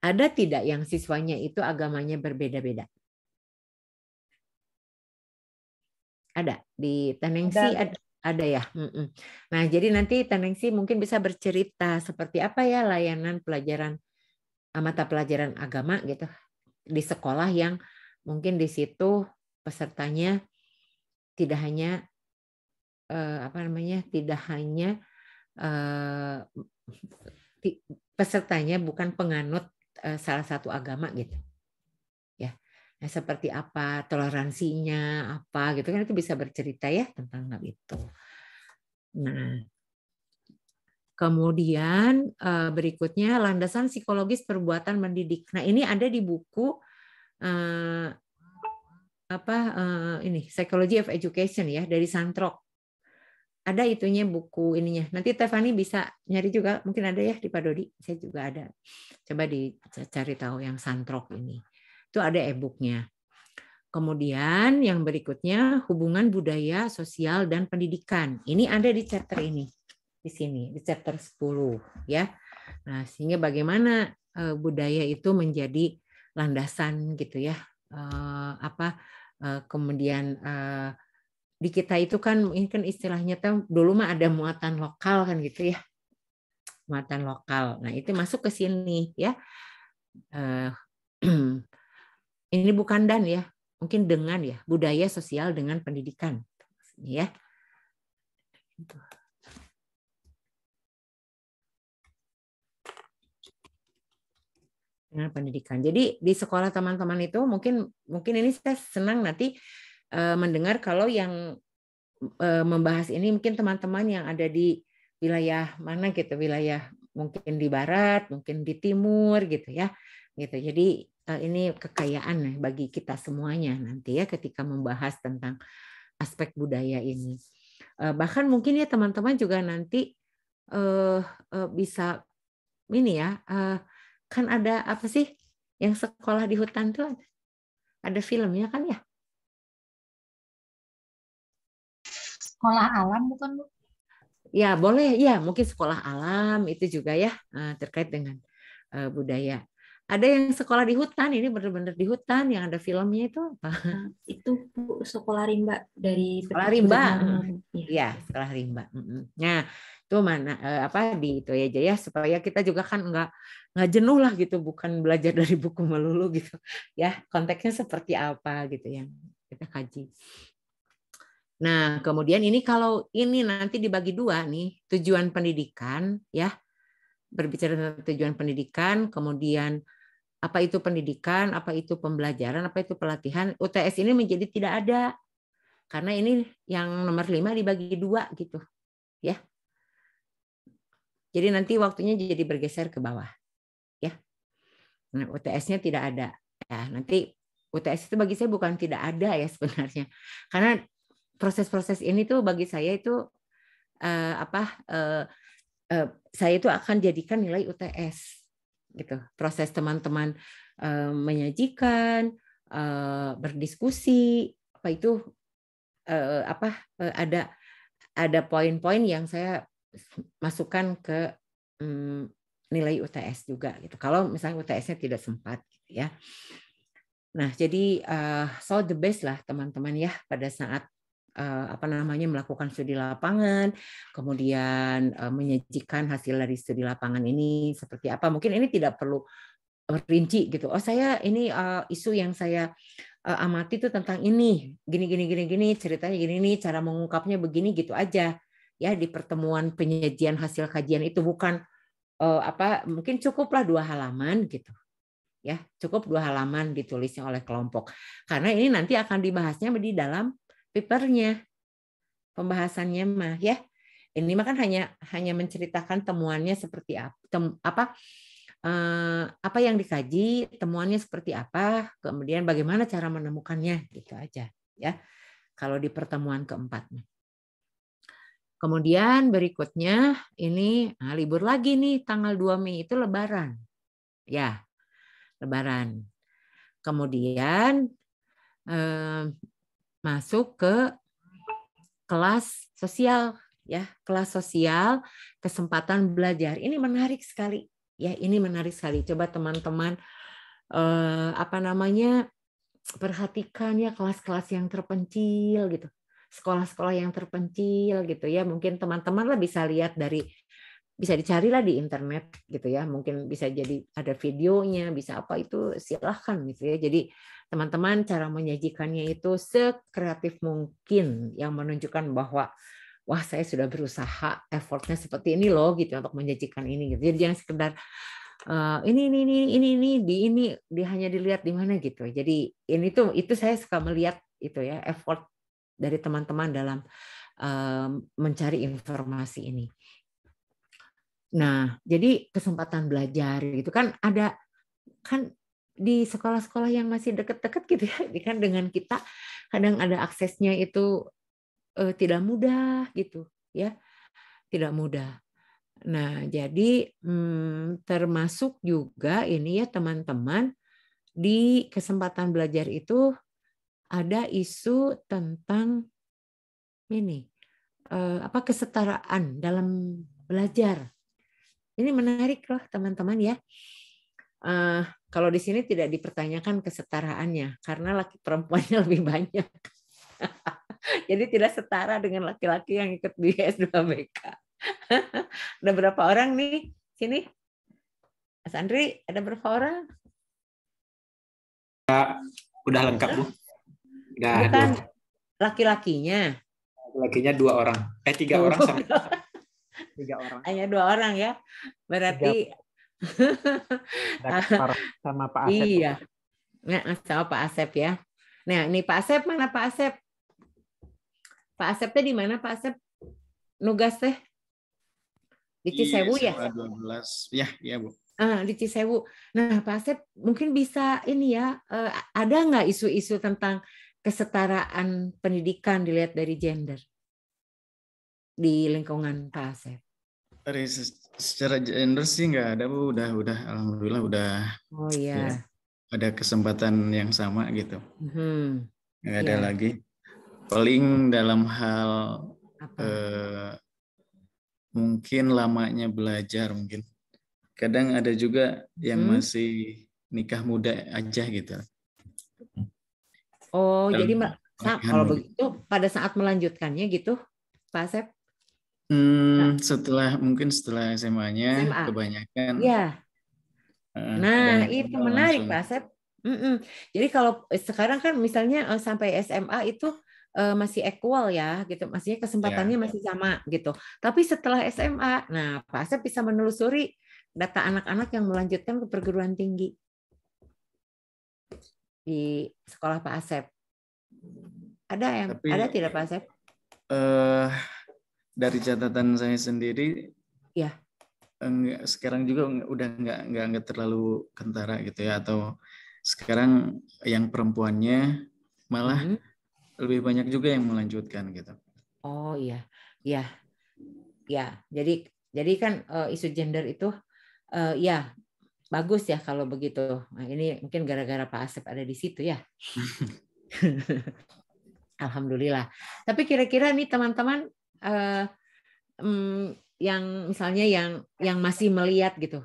ada tidak yang siswanya itu agamanya berbeda-beda? Ada di Tenengsi ada. ada ya. Nah, jadi nanti Tenengsi mungkin bisa bercerita seperti apa ya layanan pelajaran eh, mata pelajaran agama gitu di sekolah yang mungkin di situ pesertanya tidak hanya eh, apa namanya tidak hanya uh, pesertanya bukan penganut uh, salah satu agama gitu. Ya. Nah, seperti apa toleransinya, apa gitu kan itu bisa bercerita ya tentang hal itu. Nah, Kemudian eh, berikutnya landasan psikologis perbuatan mendidik. Nah ini ada di buku apa ini Psychology of Education ya dari Santrok ada itunya buku ininya. Nanti Tefani bisa nyari juga, mungkin ada ya di Padodi. Saya juga ada. Coba dicari tahu yang santrok ini. Itu ada e-booknya. Kemudian yang berikutnya hubungan budaya, sosial dan pendidikan. Ini ada di chapter ini. Di sini, di chapter 10 ya. Nah, sehingga bagaimana e, budaya itu menjadi landasan gitu ya. E, apa e, kemudian di kita itu kan mungkin kan istilahnya tuh dulu mah ada muatan lokal kan gitu ya muatan lokal nah itu masuk ke sini ya eh, ini bukan dan ya mungkin dengan ya budaya sosial dengan pendidikan ya dengan pendidikan jadi di sekolah teman-teman itu mungkin mungkin ini saya senang nanti Eh, mendengar kalau yang eh, membahas ini mungkin teman-teman yang ada di wilayah mana gitu, wilayah mungkin di barat, mungkin di timur gitu ya. Gitu. Jadi eh, ini kekayaan bagi kita semuanya nanti ya ketika membahas tentang aspek budaya ini. bahkan mungkin ya teman-teman juga nanti bisa ini ya kan ada apa sih yang sekolah di hutan tuh ada filmnya kan ya sekolah alam bukan Bu? Ya boleh, ya mungkin sekolah alam itu juga ya eh, terkait dengan eh, budaya. Ada yang sekolah di hutan, ini benar-benar di hutan yang ada filmnya itu ah, Itu Bu, sekolah rimba dari sekolah rimba. Iya, ya, sekolah rimba. Nah, itu mana eh, apa di itu aja ya supaya kita juga kan nggak nggak jenuh lah gitu bukan belajar dari buku melulu gitu ya konteksnya seperti apa gitu yang kita kaji Nah, kemudian ini kalau ini nanti dibagi dua nih, tujuan pendidikan ya. Berbicara tentang tujuan pendidikan, kemudian apa itu pendidikan, apa itu pembelajaran, apa itu pelatihan. UTS ini menjadi tidak ada. Karena ini yang nomor lima dibagi dua gitu. Ya. Jadi nanti waktunya jadi bergeser ke bawah. Ya. Nah, UTS-nya tidak ada. Ya, nanti UTS itu bagi saya bukan tidak ada ya sebenarnya. Karena proses-proses ini tuh bagi saya itu uh, apa uh, uh, saya itu akan jadikan nilai UTS gitu proses teman-teman uh, menyajikan uh, berdiskusi apa itu uh, apa uh, ada ada poin-poin yang saya masukkan ke um, nilai UTS juga gitu kalau misalnya UTS-nya tidak sempat gitu ya nah jadi uh, so the best lah teman-teman ya pada saat Eh, apa namanya melakukan studi lapangan, kemudian eh, menyajikan hasil dari studi lapangan ini seperti apa. Mungkin ini tidak perlu rinci gitu. Oh saya ini eh, isu yang saya amati itu tentang ini, gini gini gini gini ceritanya gini nih, cara mengungkapnya begini gitu aja ya di pertemuan penyajian hasil kajian itu bukan uh, apa mungkin cukuplah dua halaman gitu ya cukup dua halaman ditulisnya oleh kelompok karena ini nanti akan dibahasnya di dalam papernya, pembahasannya mah ya. Ini mah kan hanya hanya menceritakan temuannya seperti apa, tem, apa eh, apa yang dikaji, temuannya seperti apa, kemudian bagaimana cara menemukannya gitu aja ya. Kalau di pertemuan keempat. Kemudian berikutnya ini nah, libur lagi nih tanggal 2 Mei itu lebaran. Ya. Lebaran. Kemudian eh, masuk ke kelas sosial ya, kelas sosial, kesempatan belajar. Ini menarik sekali. Ya, ini menarik sekali. Coba teman-teman eh, apa namanya? perhatikan ya kelas-kelas yang terpencil gitu. Sekolah-sekolah yang terpencil gitu ya. Mungkin teman-teman lah bisa lihat dari bisa dicarilah di internet gitu ya mungkin bisa jadi ada videonya bisa apa itu silahkan gitu ya jadi teman-teman cara menyajikannya itu sekreatif mungkin yang menunjukkan bahwa wah saya sudah berusaha effortnya seperti ini loh gitu untuk menyajikan ini gitu. Jadi jangan sekedar Uh, ini ini ini ini ini di ini di hanya dilihat di mana gitu. Jadi ini tuh itu saya suka melihat itu ya effort dari teman-teman dalam uh, mencari informasi ini. Nah, jadi kesempatan belajar gitu kan ada kan di sekolah-sekolah yang masih deket-deket gitu ya, kan dengan kita kadang ada aksesnya itu eh, tidak mudah gitu ya, tidak mudah. Nah jadi hmm, termasuk juga ini ya teman-teman di kesempatan belajar itu ada isu tentang ini eh, apa kesetaraan dalam belajar. Ini menarik loh teman-teman ya uh, kalau di sini tidak dipertanyakan kesetaraannya karena laki perempuannya lebih banyak. Jadi tidak setara dengan laki-laki yang ikut di S2BK. ada berapa orang nih sini? Mas Andri, ada berapa orang? Ya, udah lengkap, Bu. Udah Bukan laki-lakinya. Laki-lakinya dua orang. Eh, tiga orang sama. tiga orang. Hanya dua orang ya. Berarti tiga sama Pak Asep. Iya. Nah, sama Pak Asep ya. Nah, ini Pak Asep mana Pak Asep? Pak Asepnya di mana Pak Asep? Nugas teh? Di iya, Cisewu ya? 12. Ya, ya Bu. Ah, di Cisewu. Nah, Pak Asep mungkin bisa ini ya, eh, ada nggak isu-isu tentang kesetaraan pendidikan dilihat dari gender di lingkungan Pak Asep? secara gender sih nggak ada bu udah udah alhamdulillah udah oh iya yeah. ada kesempatan yang sama gitu hmm. ada yeah. lagi paling dalam hal Apa? Uh, mungkin lamanya belajar mungkin kadang ada juga yang hmm. masih nikah muda aja gitu oh dalam jadi mbak kalau begitu pada saat melanjutkannya gitu pak Sep Hmm, nah. setelah mungkin setelah SMA-nya SMA. kebanyakan. Ya. Uh, nah, itu menarik Pak Asep. Mm-mm. Jadi kalau eh, sekarang kan misalnya uh, sampai SMA itu uh, masih equal ya gitu, maksudnya kesempatannya ya. masih sama gitu. Tapi setelah SMA, nah Pak Asep bisa menelusuri data anak-anak yang melanjutkan ke perguruan tinggi di sekolah Pak Asep. Ada yang Tapi, ada tidak Pak Asep? uh, dari catatan saya sendiri ya enggak, sekarang juga udah nggak nggak nggak terlalu kentara gitu ya atau sekarang yang perempuannya malah hmm. lebih banyak juga yang melanjutkan gitu oh iya ya, ya jadi jadi kan uh, isu gender itu uh, ya bagus ya kalau begitu nah, ini mungkin gara-gara Pak Asep ada di situ ya Alhamdulillah tapi kira-kira nih teman-teman um, yang misalnya yang yang masih melihat gitu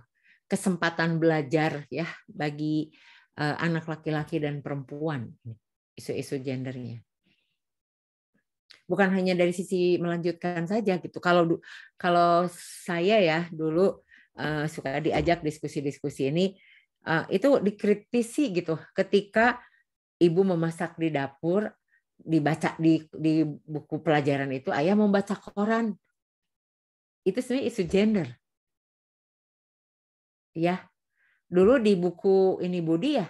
kesempatan belajar ya bagi uh, anak laki-laki dan perempuan isu-isu gendernya bukan hanya dari sisi melanjutkan saja gitu kalau kalau saya ya dulu uh, suka diajak diskusi-diskusi ini uh, itu dikritisi gitu ketika ibu memasak di dapur dibaca di di buku pelajaran itu ayah membaca koran itu sebenarnya isu gender ya dulu di buku ini Budi ya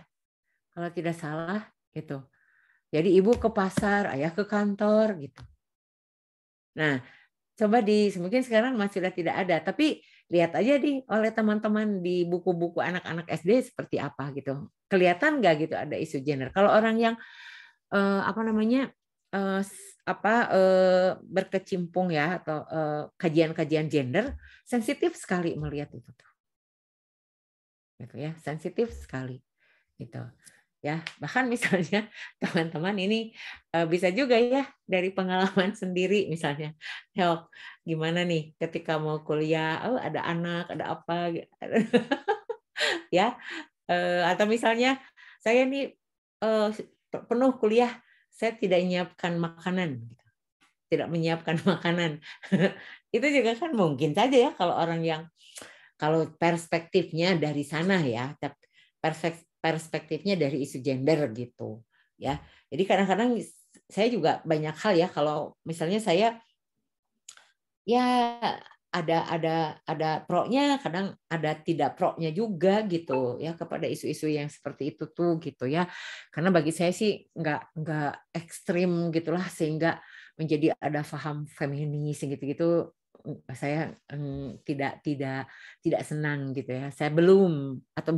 kalau tidak salah gitu jadi ibu ke pasar ayah ke kantor gitu nah coba di mungkin sekarang masih sudah tidak ada tapi lihat aja di oleh teman-teman di buku-buku anak-anak SD seperti apa gitu kelihatan nggak gitu ada isu gender kalau orang yang uh, apa namanya uh, apa uh, berkecimpung ya atau kajian-kajian uh, gender sensitif sekali melihat itu tuh gitu ya sensitif sekali gitu ya bahkan misalnya teman-teman ini uh, bisa juga ya dari pengalaman sendiri misalnya yo gimana nih ketika mau kuliah oh ada anak ada apa ya uh, atau misalnya saya nih uh, penuh kuliah saya tidak menyiapkan makanan gitu. tidak menyiapkan makanan itu juga kan mungkin saja ya kalau orang yang kalau perspektifnya dari sana ya perspektifnya dari isu gender gitu ya jadi kadang-kadang saya juga banyak hal ya kalau misalnya saya ya ada ada ada pro-nya, kadang ada tidak pro-nya juga gitu ya kepada isu-isu yang seperti itu tuh gitu ya. Karena bagi saya sih nggak nggak ekstrim gitulah sehingga menjadi ada faham feminis gitu-gitu saya mm, tidak tidak tidak senang gitu ya. Saya belum atau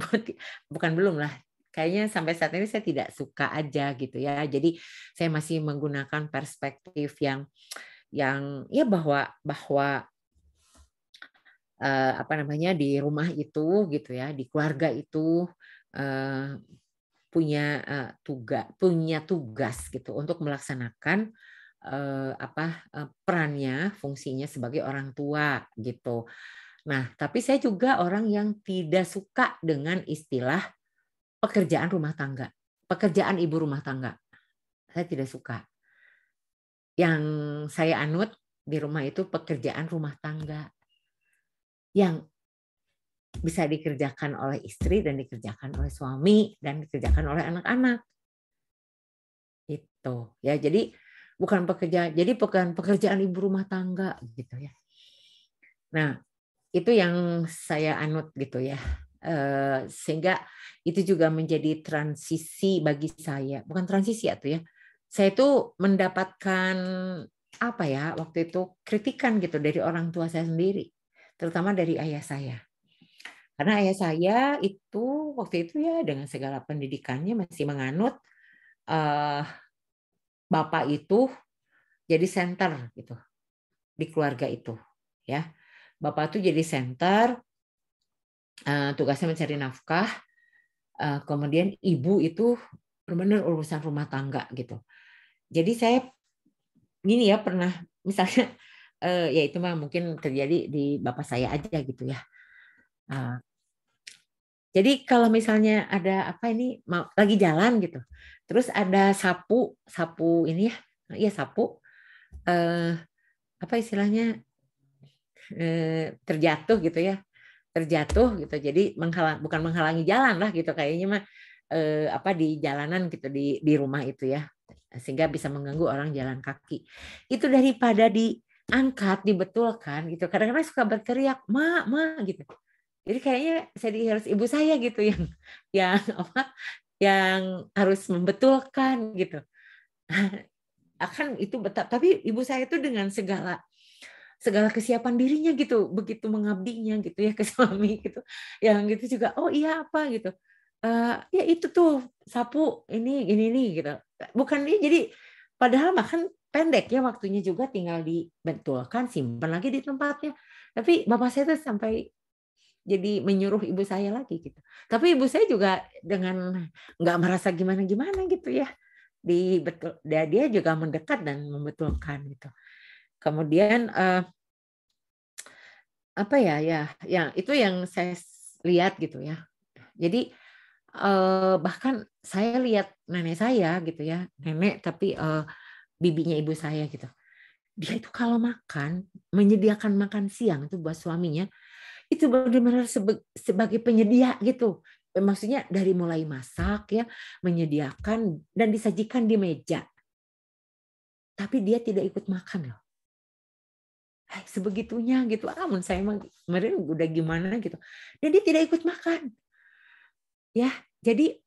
bukan belum lah kayaknya sampai saat ini saya tidak suka aja gitu ya. Jadi saya masih menggunakan perspektif yang yang ya bahwa bahwa eh, apa namanya di rumah itu gitu ya di keluarga itu eh, punya eh, tugas punya tugas gitu untuk melaksanakan eh, apa eh, perannya fungsinya sebagai orang tua gitu nah tapi saya juga orang yang tidak suka dengan istilah pekerjaan rumah tangga pekerjaan ibu rumah tangga saya tidak suka yang saya anut di rumah itu pekerjaan rumah tangga yang bisa dikerjakan oleh istri dan dikerjakan oleh suami dan dikerjakan oleh anak-anak. Itu ya. Jadi bukan pekerja, jadi bukan pekerjaan ibu rumah tangga gitu ya. Nah, itu yang saya anut gitu ya. Eh, sehingga itu juga menjadi transisi bagi saya bukan transisi ya ya saya itu mendapatkan apa ya waktu itu kritikan gitu dari orang tua saya sendiri terutama dari ayah saya. Karena ayah saya itu waktu itu ya dengan segala pendidikannya masih menganut uh, bapak itu jadi center gitu di keluarga itu ya. Bapak itu jadi center uh, eh, tugasnya mencari nafkah. Uh, kemudian ibu itu benar-benar urusan rumah tangga gitu. Jadi saya gini ya pernah misalnya uh, ya itu mah mungkin terjadi di bapak saya aja gitu ya. Uh, jadi kalau misalnya ada apa ini mau lagi jalan gitu, terus ada sapu sapu ini ya, iya sapu uh, apa istilahnya uh, terjatuh gitu ya, terjatuh gitu. Jadi menghalang bukan menghalangi jalan lah gitu kayaknya mah uh, apa di jalanan gitu di di rumah itu ya, sehingga bisa mengganggu orang jalan kaki. Itu daripada di angkat dibetulkan gitu kadang-kadang suka berteriak ma ma gitu jadi kayaknya saya harus ibu saya gitu yang yang apa yang harus membetulkan gitu akan nah, itu betap tapi ibu saya itu dengan segala segala kesiapan dirinya gitu begitu mengabdinya gitu ya ke suami gitu yang gitu juga oh iya apa gitu uh, ya itu tuh sapu ini ini nih gitu bukan dia ya jadi padahal makan pendek ya waktunya juga tinggal dibetulkan simpan lagi di tempatnya tapi bapak saya tuh sampai jadi menyuruh ibu saya lagi gitu tapi ibu saya juga dengan nggak merasa gimana gimana gitu ya di betul dia juga mendekat dan membetulkan gitu kemudian eh, apa ya ya yang itu yang saya lihat gitu ya jadi eh, bahkan saya lihat nenek saya gitu ya nenek tapi eh, bibinya ibu saya gitu dia itu kalau makan menyediakan makan siang itu buat suaminya itu benar-benar sebagai penyedia gitu maksudnya dari mulai masak ya menyediakan dan disajikan di meja tapi dia tidak ikut makan loh eh, sebegitunya gitu ah saya emang kemarin udah gimana gitu dan dia tidak ikut makan ya jadi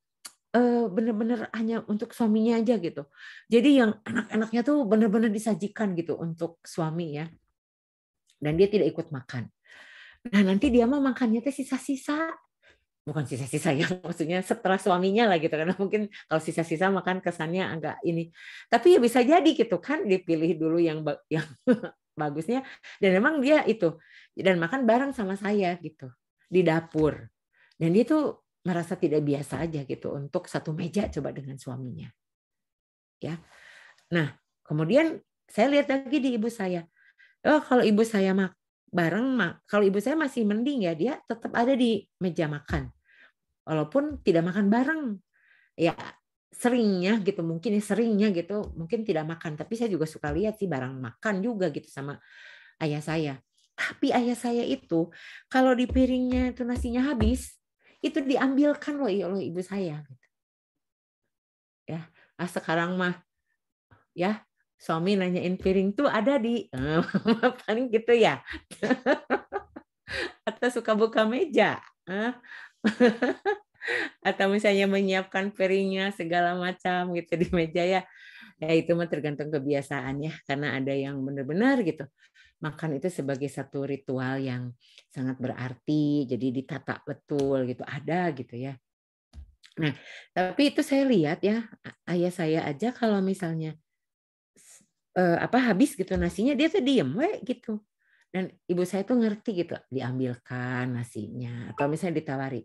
Eh, bener-bener hanya untuk suaminya aja gitu. Jadi yang enak-enaknya tuh bener-bener disajikan gitu untuk suami ya. Dan dia tidak ikut makan. Nah nanti dia mah makannya teh sisa-sisa. Bukan sisa-sisa ya, maksudnya setelah suaminya lah gitu. Karena mungkin kalau sisa-sisa makan kesannya agak ini. Tapi ya bisa jadi gitu kan dipilih dulu yang yang bagusnya. Dan memang dia itu. Dan makan bareng sama saya gitu. Di dapur. Dan dia tuh merasa tidak biasa aja gitu untuk satu meja coba dengan suaminya. Ya. Nah, kemudian saya lihat lagi di ibu saya. Oh, kalau ibu saya mak bareng mak, kalau ibu saya masih mending ya dia tetap ada di meja makan. Walaupun tidak makan bareng. Ya, seringnya gitu mungkin ya seringnya gitu mungkin tidak makan tapi saya juga suka lihat sih bareng makan juga gitu sama ayah saya tapi ayah saya itu kalau di piringnya itu nasinya habis itu diambilkan loh ya Allah ibu saya gitu. ya ah sekarang mah ya suami nanyain piring tuh ada di paling gitu ya atau suka buka meja eh. atau misalnya menyiapkan piringnya segala macam gitu di meja ya ya itu mah tergantung kebiasaannya karena ada yang benar-benar gitu makan itu sebagai satu ritual yang sangat berarti jadi ditata betul gitu ada gitu ya nah tapi itu saya lihat ya ayah saya aja kalau misalnya eh, apa habis gitu nasinya dia tuh diem we gitu dan ibu saya tuh ngerti gitu diambilkan nasinya atau misalnya ditawari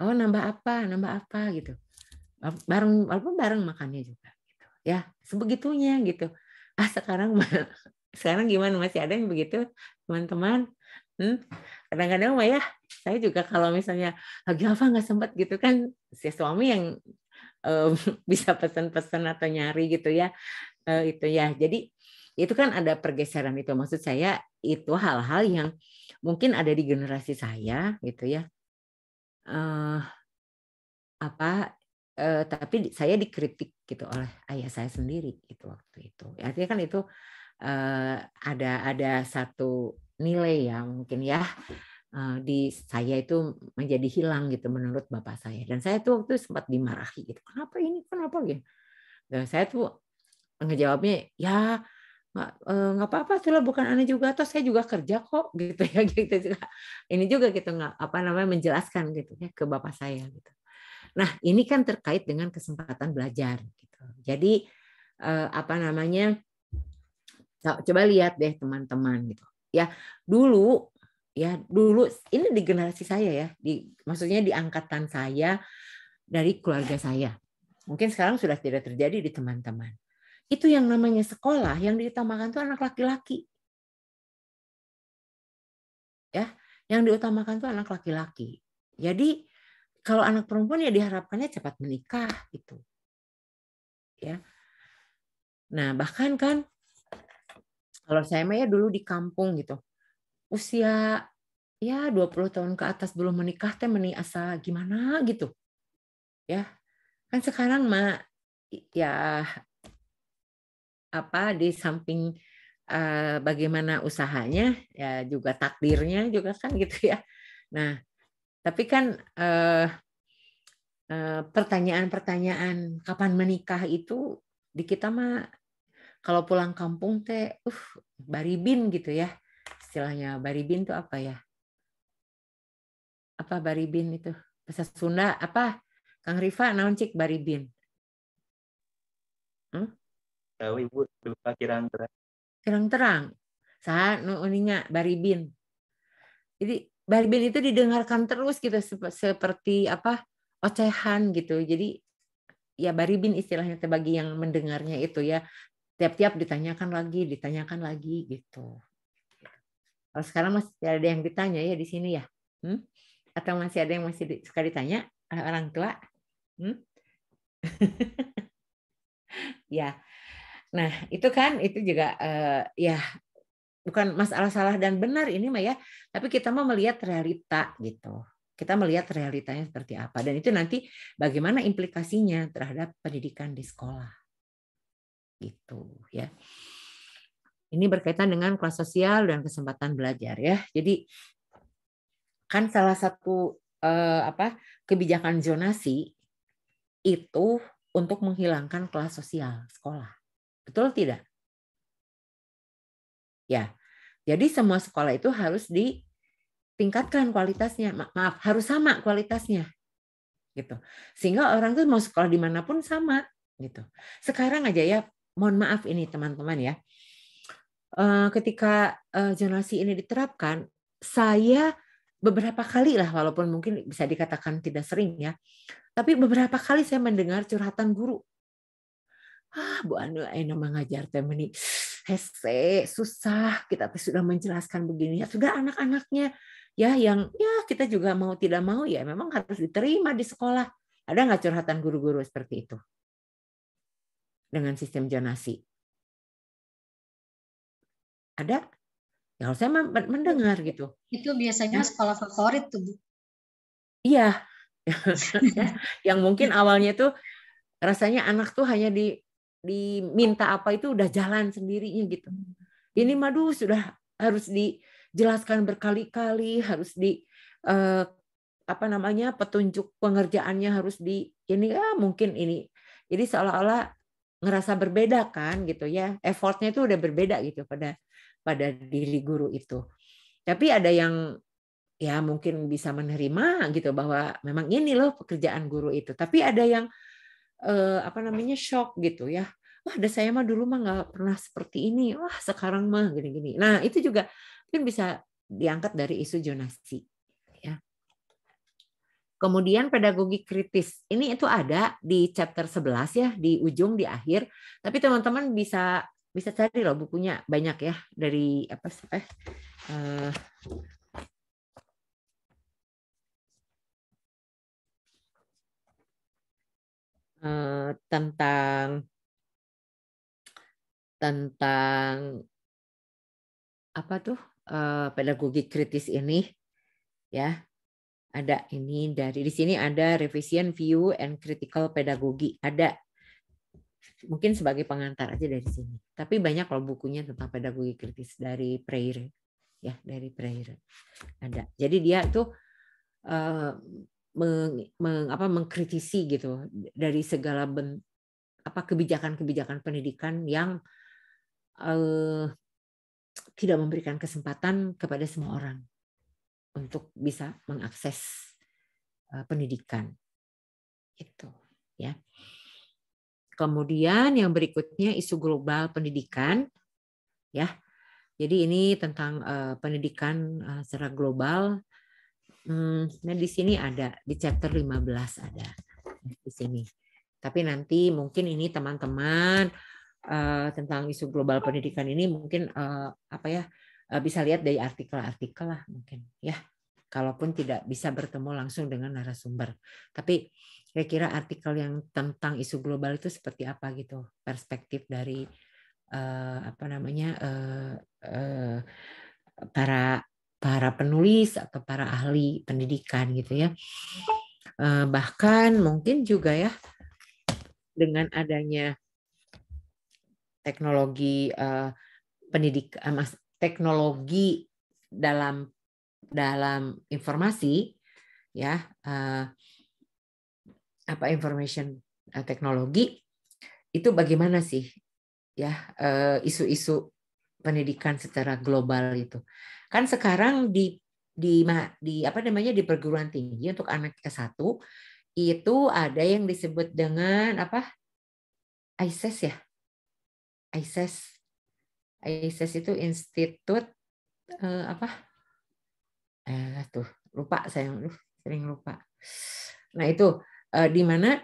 oh nambah apa nambah apa gitu bareng walaupun bareng makannya juga gitu ya sebegitunya gitu ah sekarang sekarang gimana masih ada yang begitu teman-teman hmm? kadang-kadang ya saya juga kalau misalnya lagi apa nggak sempat gitu kan si suami yang um, bisa pesan-pesan atau nyari gitu ya uh, itu ya jadi itu kan ada pergeseran itu maksud saya itu hal-hal yang mungkin ada di generasi saya gitu ya uh, apa uh, tapi saya dikritik gitu oleh ayah saya sendiri itu waktu itu artinya kan itu uh, ada ada satu nilai ya mungkin ya uh, di saya itu menjadi hilang gitu menurut bapak saya dan saya tuh waktu itu sempat dimarahi gitu kenapa ini kenapa gitu dan saya tuh ngejawabnya ya eh, nggak apa-apa sih lah bukan aneh juga atau saya juga kerja kok gitu ya gitu juga ini juga gitu nggak apa namanya menjelaskan gitu ya ke bapak saya gitu nah ini kan terkait dengan kesempatan belajar gitu jadi uh, apa namanya Nah, coba lihat deh teman-teman gitu. Ya, dulu ya dulu ini di generasi saya ya, di maksudnya di angkatan saya dari keluarga saya. Mungkin sekarang sudah tidak terjadi di teman-teman. Itu yang namanya sekolah yang diutamakan itu anak laki-laki. Ya, yang diutamakan itu anak laki-laki. Jadi kalau anak perempuan ya diharapkannya cepat menikah gitu. Ya. Nah, bahkan kan kalau saya mah ya dulu di kampung gitu. Usia ya 20 tahun ke atas belum menikah teh meni asa gimana gitu. Ya. Kan sekarang mah ya apa di samping eh, bagaimana usahanya ya juga takdirnya juga kan gitu ya. Nah, tapi kan uh, pertanyaan-pertanyaan kapan menikah itu di kita mah kalau pulang kampung teh, uh, baribin gitu ya. Istilahnya baribin tuh apa ya? Apa baribin itu? Bahasa Sunda apa? Kang Rifa naon baribin? Hmm? Tahu eh, ibu lupa kirang terang. Kirang terang. Saya nuuninya baribin. Jadi baribin itu didengarkan terus gitu seperti apa ocehan gitu. Jadi ya baribin istilahnya bagi yang mendengarnya itu ya tiap-tiap ditanyakan lagi, ditanyakan lagi gitu. Kalau sekarang masih ada yang ditanya ya di sini ya, hmm? atau masih ada yang masih di, suka ditanya orang tua? Hmm? ya, nah itu kan itu juga uh, ya bukan masalah salah dan benar ini mah ya, tapi kita mau melihat realita gitu. Kita melihat realitanya seperti apa dan itu nanti bagaimana implikasinya terhadap pendidikan di sekolah gitu ya. Ini berkaitan dengan kelas sosial dan kesempatan belajar ya. Jadi kan salah satu eh, apa kebijakan zonasi itu untuk menghilangkan kelas sosial sekolah. Betul tidak? Ya. Jadi semua sekolah itu harus ditingkatkan kualitasnya. maaf, harus sama kualitasnya. Gitu. Sehingga orang tuh mau sekolah dimanapun sama gitu. Sekarang aja ya mohon maaf ini teman-teman ya, eh, ketika zonasi eh, ini diterapkan, saya beberapa kali lah walaupun mungkin bisa dikatakan tidak sering ya, tapi beberapa kali saya mendengar curhatan guru. Ah, Bu Anu enak mengajar temen Hese, susah. Kita sudah menjelaskan begini. Ya, sudah anak-anaknya ya yang ya kita juga mau tidak mau ya memang harus diterima di sekolah. Ada nggak curhatan guru-guru seperti itu? dengan sistem zonasi? Ada? Ya saya mendengar gitu. Itu biasanya ya. sekolah favorit tuh, Bu. Iya. yang mungkin awalnya tuh rasanya anak tuh hanya di diminta apa itu udah jalan sendirinya gitu. Ini madu sudah harus dijelaskan berkali-kali, harus di eh, apa namanya petunjuk pengerjaannya harus di ini ya mungkin ini. Jadi seolah-olah ngerasa berbeda kan gitu ya effortnya itu udah berbeda gitu pada pada diri guru itu tapi ada yang ya mungkin bisa menerima gitu bahwa memang ini loh pekerjaan guru itu tapi ada yang eh, apa namanya shock gitu ya wah ada saya mah dulu mah nggak pernah seperti ini wah sekarang mah gini-gini nah itu juga mungkin bisa diangkat dari isu jonasi Kemudian pedagogi kritis. Ini itu ada di chapter 11 ya, di ujung di akhir. Tapi teman-teman bisa bisa cari loh bukunya banyak ya dari apa eh, eh tentang tentang apa tuh uh, pedagogi kritis ini ya ada ini dari di sini ada revision view and critical pedagogi ada mungkin sebagai pengantar aja dari sini tapi banyak kalau bukunya tentang pedagogi kritis dari Preire ya dari Preire ada jadi dia tuh eh, meng, meng apa mengkritisi gitu dari segala ben, apa kebijakan-kebijakan pendidikan yang uh, tidak memberikan kesempatan kepada semua orang untuk bisa mengakses eh, pendidikan. Itu ya. Kemudian yang berikutnya isu global pendidikan ya. Jadi ini tentang eh, pendidikan eh, secara global. Hmm, nah di sini ada di chapter 15 ada di sini. Tapi nanti mungkin ini teman-teman tentang isu global pendidikan ini mungkin apa ya? Eh, bisa lihat dari artikel-artikel lah mungkin ya kalaupun tidak bisa bertemu langsung dengan narasumber. Tapi saya kira artikel yang tentang isu global itu seperti apa gitu perspektif dari uh, apa namanya uh, uh, para para penulis atau para ahli pendidikan gitu ya. uh, bahkan mungkin juga ya dengan adanya teknologi uh, pendidik mas teknologi dalam dalam informasi ya uh, apa information uh, teknologi itu bagaimana sih ya isu eh, isu-isu pendidikan secara global itu kan sekarang di di di apa namanya di perguruan tinggi untuk anak S1 itu ada yang disebut dengan apa ISIS e ya ISIS. E ISIS itu institut eh, apa? Eh, tuh lupa saya sering lupa. Nah itu eh, di mana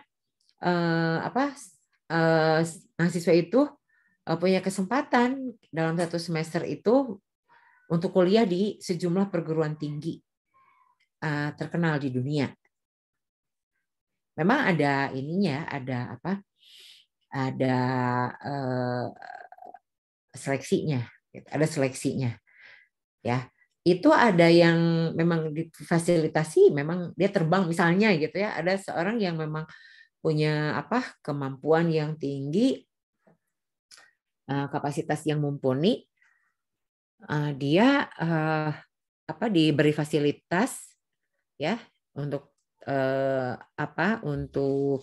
eh, apa eh, mahasiswa itu eh, punya kesempatan dalam satu semester itu untuk kuliah di sejumlah perguruan tinggi eh, terkenal di dunia. Memang ada ininya, ada apa? Ada eh, seleksinya gitu. ada seleksinya ya itu ada yang memang difasilitasi memang dia terbang misalnya gitu ya ada seorang yang memang punya apa kemampuan yang tinggi eh, kapasitas yang mumpuni eh, dia eh, apa diberi fasilitas ya untuk apa untuk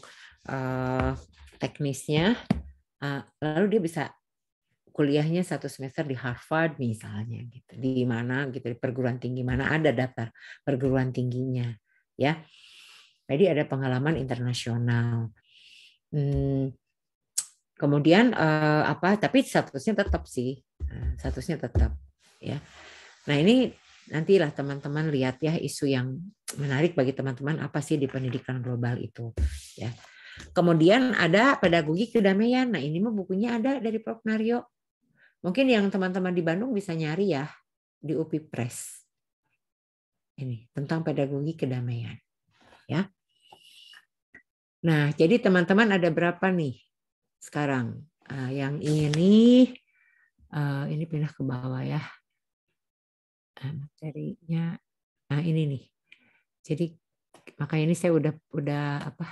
teknisnya lalu dia bisa kuliahnya satu semester di Harvard misalnya gitu di mana gitu di perguruan tinggi mana ada daftar perguruan tingginya ya jadi ada pengalaman internasional hmm, kemudian eh, apa tapi statusnya tetap sih eh, statusnya tetap ya nah ini nantilah teman-teman lihat ya isu yang menarik bagi teman-teman apa sih di pendidikan global itu ya Kemudian ada pedagogi kedamaian. Nah, ini mah bukunya ada dari Prof Naryo Mungkin yang teman-teman di Bandung bisa nyari ya di UPI Press. Ini tentang pedagogi kedamaian. Ya. Nah, jadi teman-teman ada berapa nih sekarang uh, yang ini uh, ini pindah ke bawah ya. Ah, materinya nah ini nih. Jadi makanya ini saya udah udah apa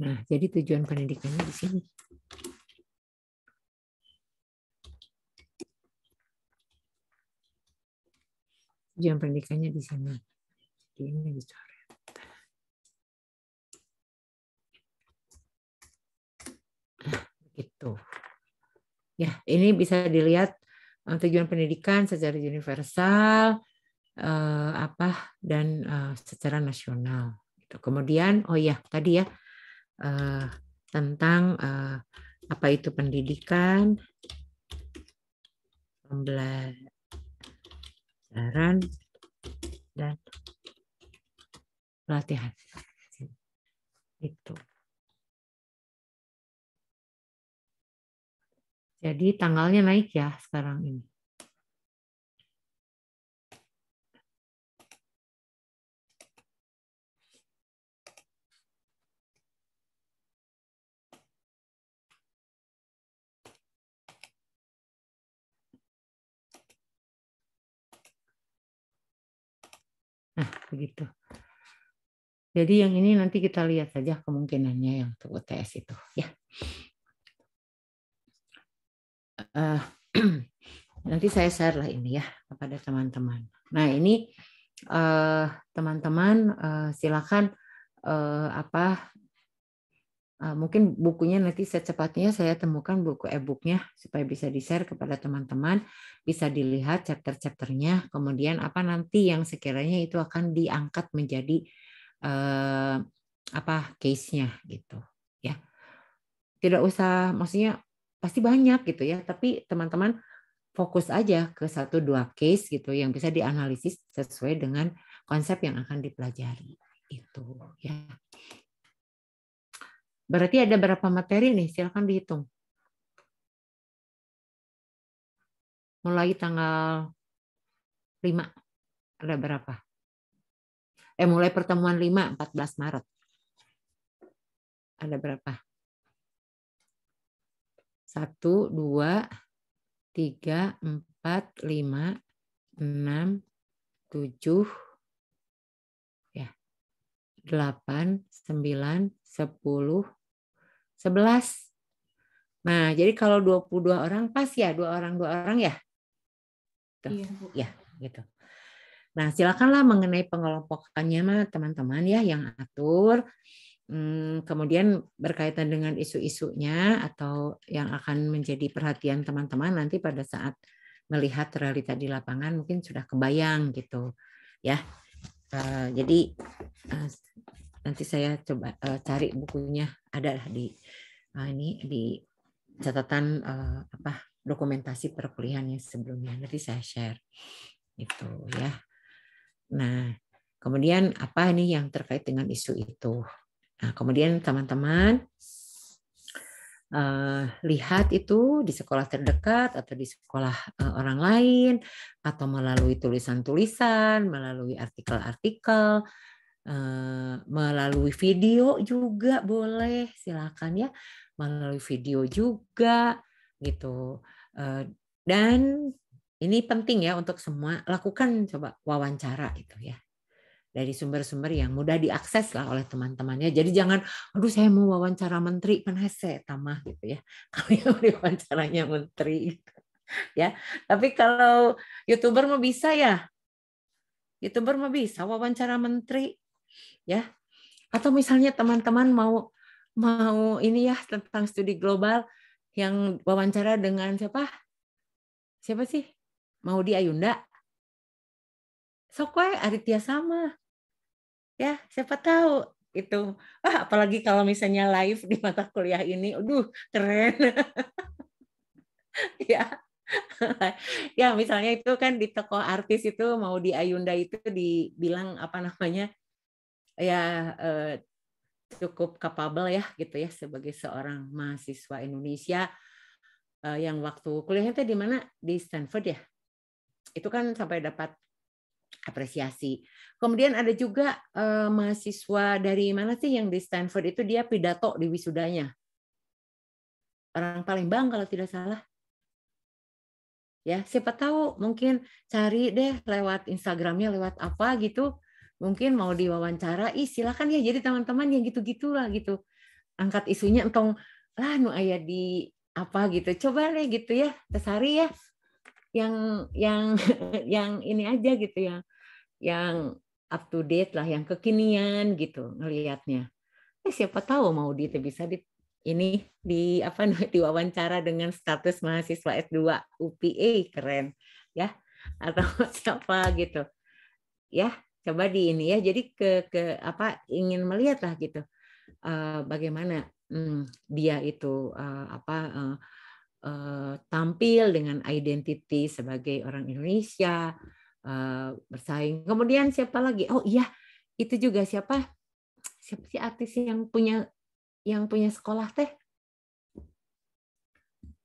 Nah, jadi tujuan pendidikannya di sini. Tujuan pendidikannya di sini. Ini dicoret. Nah, gitu Ya, ini bisa dilihat eh, tujuan pendidikan secara universal eh, apa dan eh, secara nasional. Gitu. Kemudian, oh ya tadi ya uh, tentang uh, apa itu pendidikan, pembelajaran dan pelatihan. Itu. Jadi tanggalnya naik ya sekarang ini. begitu. Jadi yang ini nanti kita lihat saja kemungkinannya yang untuk UTS itu ya. Uh, nanti saya share lah ini ya kepada teman-teman. Nah ini eh, teman-teman uh, uh, silakan uh, apa Eh, mungkin bukunya nanti secepatnya saya temukan buku e-booknya supaya bisa di-share kepada teman-teman, bisa dilihat chapter-chapternya, kemudian apa nanti yang sekiranya itu akan diangkat menjadi uh, apa case-nya gitu ya. Tidak usah maksudnya pasti banyak gitu ya, tapi teman-teman fokus aja ke satu dua case gitu yang bisa dianalisis sesuai dengan konsep yang akan dipelajari itu ya. Berarti ada berapa materi nih? Silahkan dihitung. Mulai tanggal 5. Ada berapa? Eh, mulai pertemuan 5, 14 Maret. Ada berapa? 1, 2, 3, 4, 5, 6, 7, ya, 8, 9, 10, 11. Nah, jadi kalau 22 orang pas ya, dua orang dua orang ya. gitu, Iya, Bu. Ya, gitu. Nah, silakanlah mengenai pengelompokannya mah teman-teman ya yang atur. Hmm, kemudian berkaitan dengan isu-isunya atau yang akan menjadi perhatian teman-teman nanti pada saat melihat realita di lapangan mungkin sudah kebayang gitu ya. Eh, jadi eh, nanti saya coba uh, cari bukunya ada di uh, ini di catatan uh, apa dokumentasi perkuliahan yang sebelumnya nanti saya share itu ya nah kemudian apa ini yang terkait dengan isu itu nah kemudian teman-teman uh, lihat itu di sekolah terdekat atau di sekolah uh, orang lain atau melalui tulisan-tulisan, melalui artikel-artikel Eh, melalui video juga boleh silakan ya melalui video juga gitu eh, dan ini penting ya untuk semua lakukan coba wawancara itu ya dari sumber-sumber yang mudah diakses lah oleh teman-temannya jadi jangan aduh saya mau wawancara menteri penhese kan tamah gitu ya kalau wawancaranya menteri gitu, ya tapi kalau youtuber mau bisa ya youtuber mau bisa wawancara menteri ya. Atau misalnya teman-teman mau mau ini ya tentang studi global yang wawancara dengan siapa? Siapa sih? Mau di Ayunda? Sokwe Aditya sama. Ya, siapa tahu itu. Ah, apalagi kalau misalnya live di mata kuliah ini, aduh keren. ya. ya misalnya itu kan di toko artis itu mau di Ayunda itu dibilang apa namanya ya eh, cukup kapabel ya gitu ya sebagai seorang mahasiswa Indonesia eh, yang waktu kuliahnya tadi di mana di Stanford ya itu kan sampai dapat apresiasi. Kemudian ada juga eh, mahasiswa dari mana sih yang di Stanford itu dia pidato di wisudanya. Orang paling Palembang kalau tidak salah. Ya, siapa tahu mungkin cari deh lewat Instagramnya lewat apa gitu mungkin mau diwawancara ih silakan ya jadi teman-teman yang gitu gitulah gitu angkat isunya entong lah nu ayah di apa gitu coba deh gitu ya tesari ya yang yang yang ini aja gitu yang yang up to date lah yang kekinian gitu ngelihatnya eh, siapa tahu mau di bisa di ini di apa diwawancara dengan status mahasiswa S2 UPI e, keren ya atau siapa gitu ya coba di ini ya jadi ke ke apa ingin melihat lah gitu uh, bagaimana um, dia itu uh, apa uh, uh, tampil dengan identiti sebagai orang Indonesia uh, bersaing kemudian siapa lagi oh iya itu juga siapa siapa sih artis yang punya yang punya sekolah teh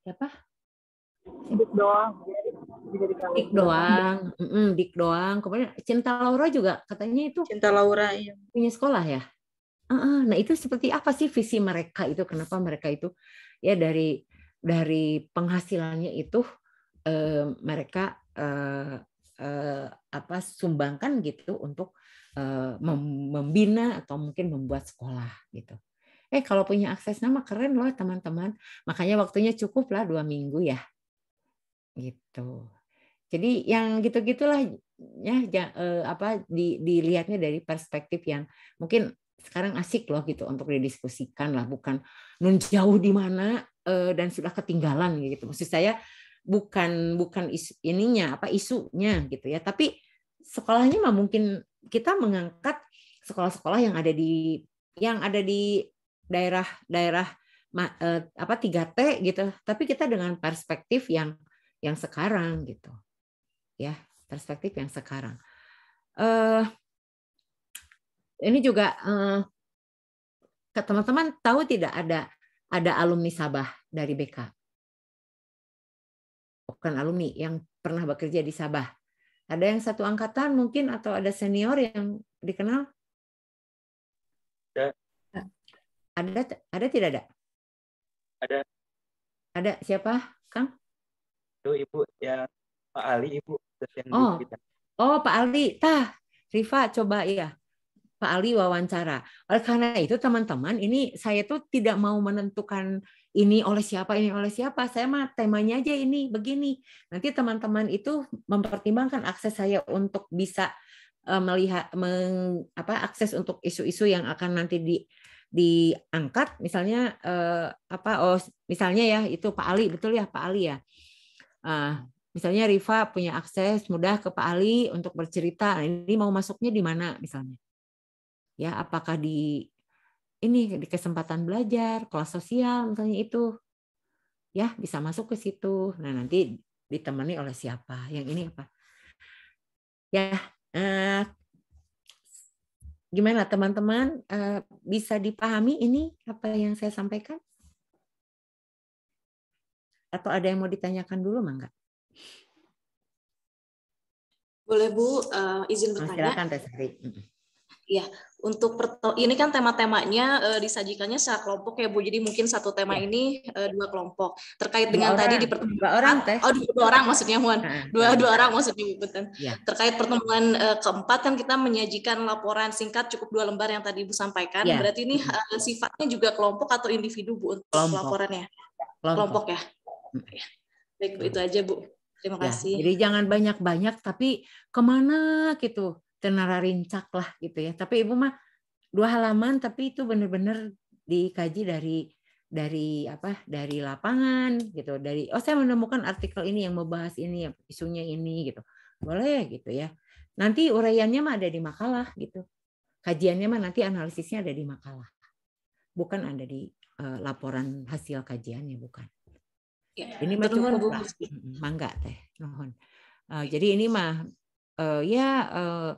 siapa dik doang dik doang mm -hmm, dik doang kemudian cinta Laura juga katanya itu cinta Laura yang punya sekolah ya uh, nah itu seperti apa sih visi mereka itu kenapa mereka itu ya dari dari penghasilannya itu eh, mereka eh, eh, apa sumbangkan gitu untuk eh, membina atau mungkin membuat sekolah gitu eh kalau punya akses nama keren loh teman-teman makanya waktunya cukup lah dua minggu ya gitu. Jadi yang gitu-gitulah ya eh, apa di, dilihatnya dari perspektif yang mungkin sekarang asik loh gitu untuk didiskusikan lah bukan nun jauh di mana eh, dan sudah ketinggalan gitu. Maksud saya bukan bukan isu, ininya apa isunya gitu ya, tapi sekolahnya mah mungkin kita mengangkat sekolah-sekolah yang ada di yang ada di daerah-daerah eh, apa 3T gitu. Tapi kita dengan perspektif yang yang sekarang gitu. Ya, perspektif yang sekarang. Uh, ini juga uh, teman-teman tahu tidak ada ada alumni Sabah dari BK? Bukan alumni yang pernah bekerja di Sabah. Ada yang satu angkatan mungkin atau ada senior yang dikenal? Ada. Ada ada tidak ada? Ada. Ada siapa, Kang? itu Ibu ya Pak Ali Ibu dosen oh. kita. Oh, Pak Ali. Tah, Riva coba ya. Pak Ali wawancara. Oleh karena itu teman-teman, ini saya tuh tidak mau menentukan ini oleh siapa, ini oleh siapa. Saya mah temanya aja ini begini. Nanti teman-teman itu mempertimbangkan akses saya untuk bisa eh, melihat meng, apa akses untuk isu-isu yang akan nanti di diangkat misalnya eh, apa oh misalnya ya itu Pak Ali betul ya Pak Ali ya Uh, misalnya Riva punya akses mudah ke Pak Ali untuk bercerita. Nah, ini mau masuknya di mana misalnya? Ya, apakah di ini di kesempatan belajar, kelas sosial misalnya itu. Ya, bisa masuk ke situ. Nah, nanti ditemani oleh siapa? Yang ini apa? Ya, uh, gimana teman-teman uh, bisa dipahami ini apa yang saya sampaikan? Atau ada yang mau ditanyakan dulu, Mangga? Boleh Bu, uh, izin nah, bertanya. Silakan Tesari. Ya, untuk ini kan tema-temanya uh, disajikannya secara kelompok ya Bu. Jadi mungkin satu tema ya. ini uh, dua kelompok. Terkait dua dengan orang. tadi di pertemuan dua orang ah, teh. Oh, dua, dua orang maksudnya Muan. dua dua orang maksudnya Bu Ya. Terkait pertemuan uh, keempat kan kita menyajikan laporan singkat cukup dua lembar yang tadi Ibu sampaikan. Ya. Berarti ini uh, sifatnya juga kelompok atau individu Bu untuk kelompok. laporannya? Kelompok, kelompok ya. Iya. Baik, gitu. itu aja, Bu. Terima ya, kasih. Jadi jangan banyak-banyak, tapi kemana gitu, tenara rincak lah gitu ya. Tapi Ibu mah dua halaman, tapi itu benar-benar dikaji dari dari apa dari lapangan gitu dari oh saya menemukan artikel ini yang membahas ini isunya ini gitu boleh gitu ya nanti uraiannya mah ada di makalah gitu kajiannya mah nanti analisisnya ada di makalah bukan ada di uh, laporan hasil kajiannya bukan Iya, ini mah cukup lah. Mangga teh, mohon. Uh, jadi ini mah uh, ya uh,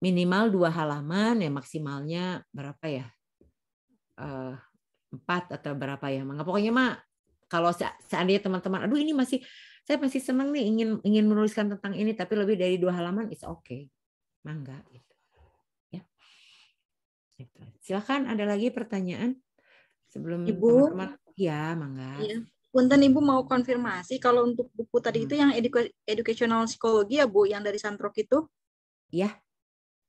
minimal dua halaman ya maksimalnya berapa ya uh, empat atau berapa ya mangga pokoknya mah kalau seandainya teman-teman aduh ini masih saya masih senang nih ingin ingin menuliskan tentang ini tapi lebih dari dua halaman is okay mangga gitu ya gitu. silakan ada lagi pertanyaan sebelum ibu teman -teman, ya mangga ya. Punten Ibu mau konfirmasi kalau untuk buku tadi hmm. itu yang educa educational psikologi ya Bu, yang dari Santrok itu? Iya.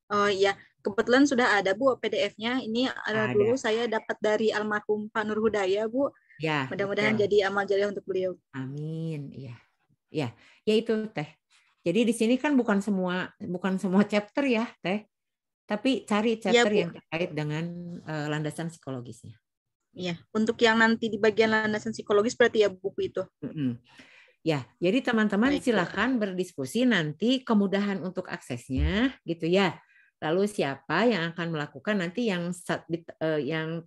Oh iya, kebetulan sudah ada Bu PDF-nya. Ini ada, eh, ada. dulu saya dapat dari almarhum Pak Nur Hudaya Bu. Ya. Mudah-mudahan jadi amal jariah untuk beliau. Amin. Iya. Ya, ya itu Teh. Jadi di sini kan bukan semua bukan semua chapter ya Teh, tapi cari iya, chapter ya, yang terkait dengan uh, landasan psikologisnya. Iya, untuk yang nanti di bagian landasan psikologis berarti ya buku itu. Mm-hmm. Ya, jadi teman-teman Baik. silakan berdiskusi nanti kemudahan untuk aksesnya gitu ya. Lalu siapa yang akan melakukan nanti yang eh, yang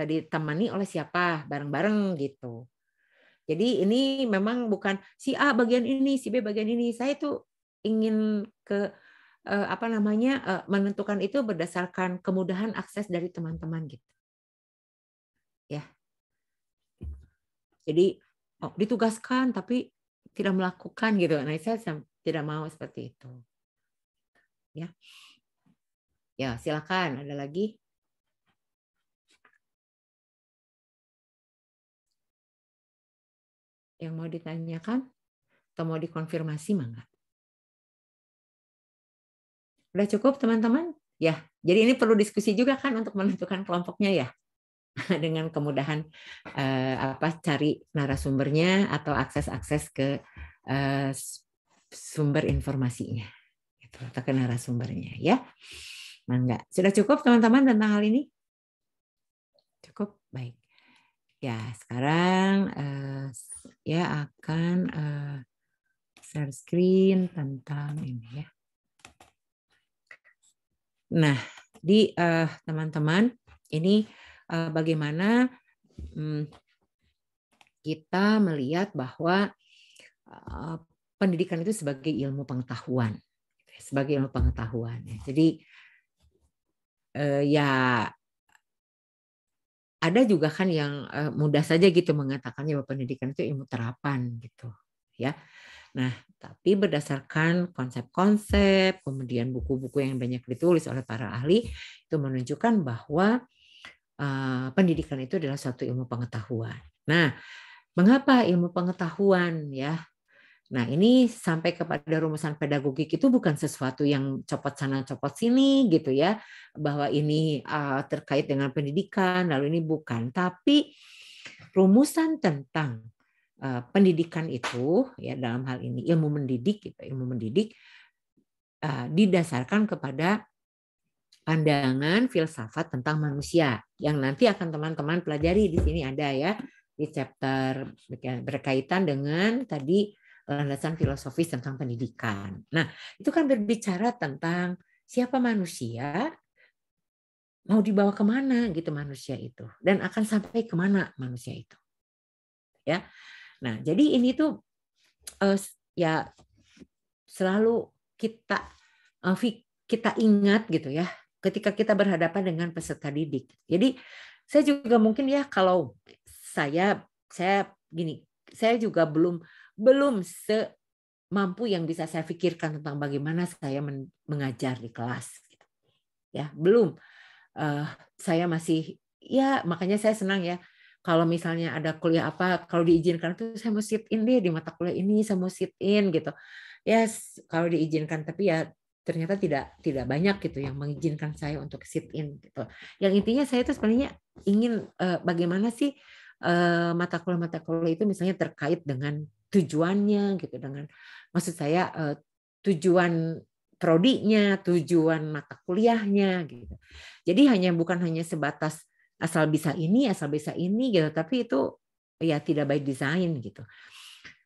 eh, ditemani oleh siapa bareng-bareng gitu. Jadi ini memang bukan si A bagian ini, si B bagian ini. Saya itu ingin ke eh, apa namanya menentukan itu berdasarkan kemudahan akses dari teman-teman gitu. Jadi oh, ditugaskan tapi tidak melakukan gitu. Nah, saya tidak mau seperti itu. Ya. Ya, silakan ada lagi. Yang mau ditanyakan atau mau dikonfirmasi mangga? Udah cukup teman-teman? Ya, jadi ini perlu diskusi juga kan untuk menentukan kelompoknya ya. dengan kemudahan uh, apa cari narasumbernya atau akses-akses ke uh, sumber informasinya gitu, atau ke narasumbernya ya mangga sudah cukup teman-teman tentang hal ini cukup baik ya sekarang uh, ya akan uh, share screen tentang ini ya nah di teman-teman uh, teman -teman, ini Eh, bagaimana hmm, kita melihat bahwa eh, pendidikan itu sebagai ilmu pengetahuan, gitu ya, sebagai ilmu pengetahuan. Ya. Jadi eh, ya ada juga kan yang mudah saja gitu mengatakannya bahwa pendidikan itu ilmu terapan gitu, ya. Nah, tapi berdasarkan konsep-konsep, kemudian buku-buku yang banyak ditulis oleh para ahli, itu menunjukkan bahwa Eh, pendidikan itu adalah satu ilmu pengetahuan. Nah, mengapa ilmu pengetahuan ya? Nah, ini sampai kepada rumusan pedagogik itu bukan sesuatu yang copot sana copot sini gitu ya, bahwa ini uh, terkait dengan pendidikan lalu ini bukan, tapi rumusan tentang uh, pendidikan itu ya dalam hal ini ilmu mendidik gitu, ilmu mendidik uh, didasarkan kepada pandangan filsafat tentang manusia yang nanti akan teman-teman pelajari di sini ada ya di chapter berkaitan dengan tadi eh, landasan filosofis tentang pendidikan. Nah, itu kan berbicara tentang siapa manusia, mau dibawa kemana gitu manusia itu, dan akan sampai kemana manusia itu. Ya, nah jadi ini tuh uh, ya selalu kita uh, kita ingat gitu ya ketika kita berhadapan dengan peserta didik. Jadi saya juga mungkin ya kalau saya saya gini, saya juga belum belum se mampu yang bisa saya pikirkan tentang bagaimana saya mengajar di kelas. Gitu. Ya, belum. Uh, saya masih ya makanya saya senang ya kalau misalnya ada kuliah apa kalau diizinkan tuh saya mau sit in deh di mata kuliah ini saya mau sit in gitu yes, kalau diizinkan tapi ya ternyata tidak tidak banyak gitu yang mengizinkan saya untuk sit in gitu. Yang intinya saya itu sebenarnya ingin uh, bagaimana sih eh, mata kuliah mata kuliah itu misalnya terkait dengan tujuannya gitu dengan maksud saya eh, tujuan prodinya, tujuan mata kuliahnya gitu. Jadi hanya bukan hanya sebatas asal bisa ini, asal bisa ini gitu, tapi itu ya tidak baik desain gitu.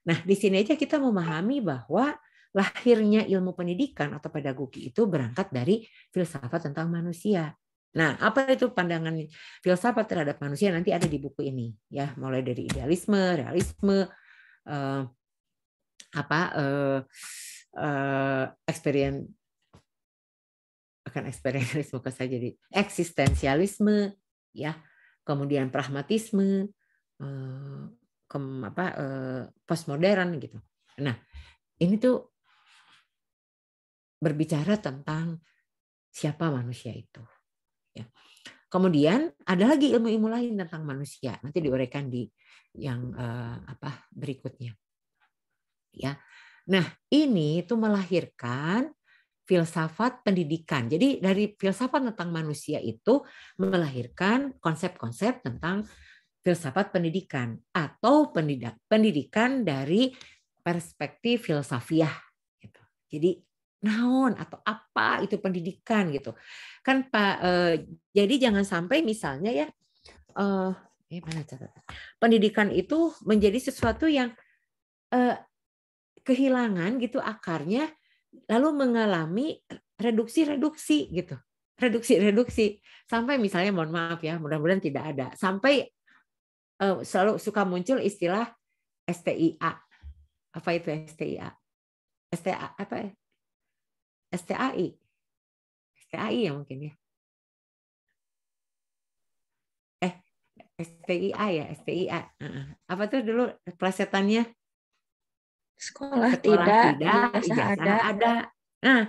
Nah, di sini aja kita memahami bahwa lahirnya ilmu pendidikan atau pedagogi itu berangkat dari filsafat tentang manusia. Nah, apa itu pandangan filsafat terhadap manusia nanti ada di buku ini ya, mulai dari idealisme, realisme, eh, apa eh, eh, experience akan eksperimentalisme ke saya jadi eksistensialisme ya kemudian pragmatisme eh, ke, apa eh, postmodern gitu nah ini tuh berbicara tentang siapa manusia itu. Ya. Kemudian ada lagi ilmu-ilmu lain tentang manusia. Nanti diuraikan di yang uh, apa berikutnya. Ya. Nah, ini itu melahirkan filsafat pendidikan. Jadi dari filsafat tentang manusia itu melahirkan konsep-konsep tentang filsafat pendidikan atau pendidikan dari perspektif filsafiah. Gitu. Jadi naon atau apa itu pendidikan gitu kan pak eh, jadi jangan sampai misalnya ya eh, eh mana catatan pendidikan itu menjadi sesuatu yang eh, kehilangan gitu akarnya lalu mengalami reduksi-reduksi gitu. Reduksi-reduksi sampai misalnya mohon maaf ya, mudah-mudahan tidak ada. Sampai eh, selalu suka muncul istilah STIA. Apa itu STIA? STA apa? Ya? STAI. STAI ya mungkin ya. Eh, STIA ya, STIA. Apa tuh dulu plesetannya? Sekolah, Sekolah tidak, tidak ijazah iya, ada. ada. Nah,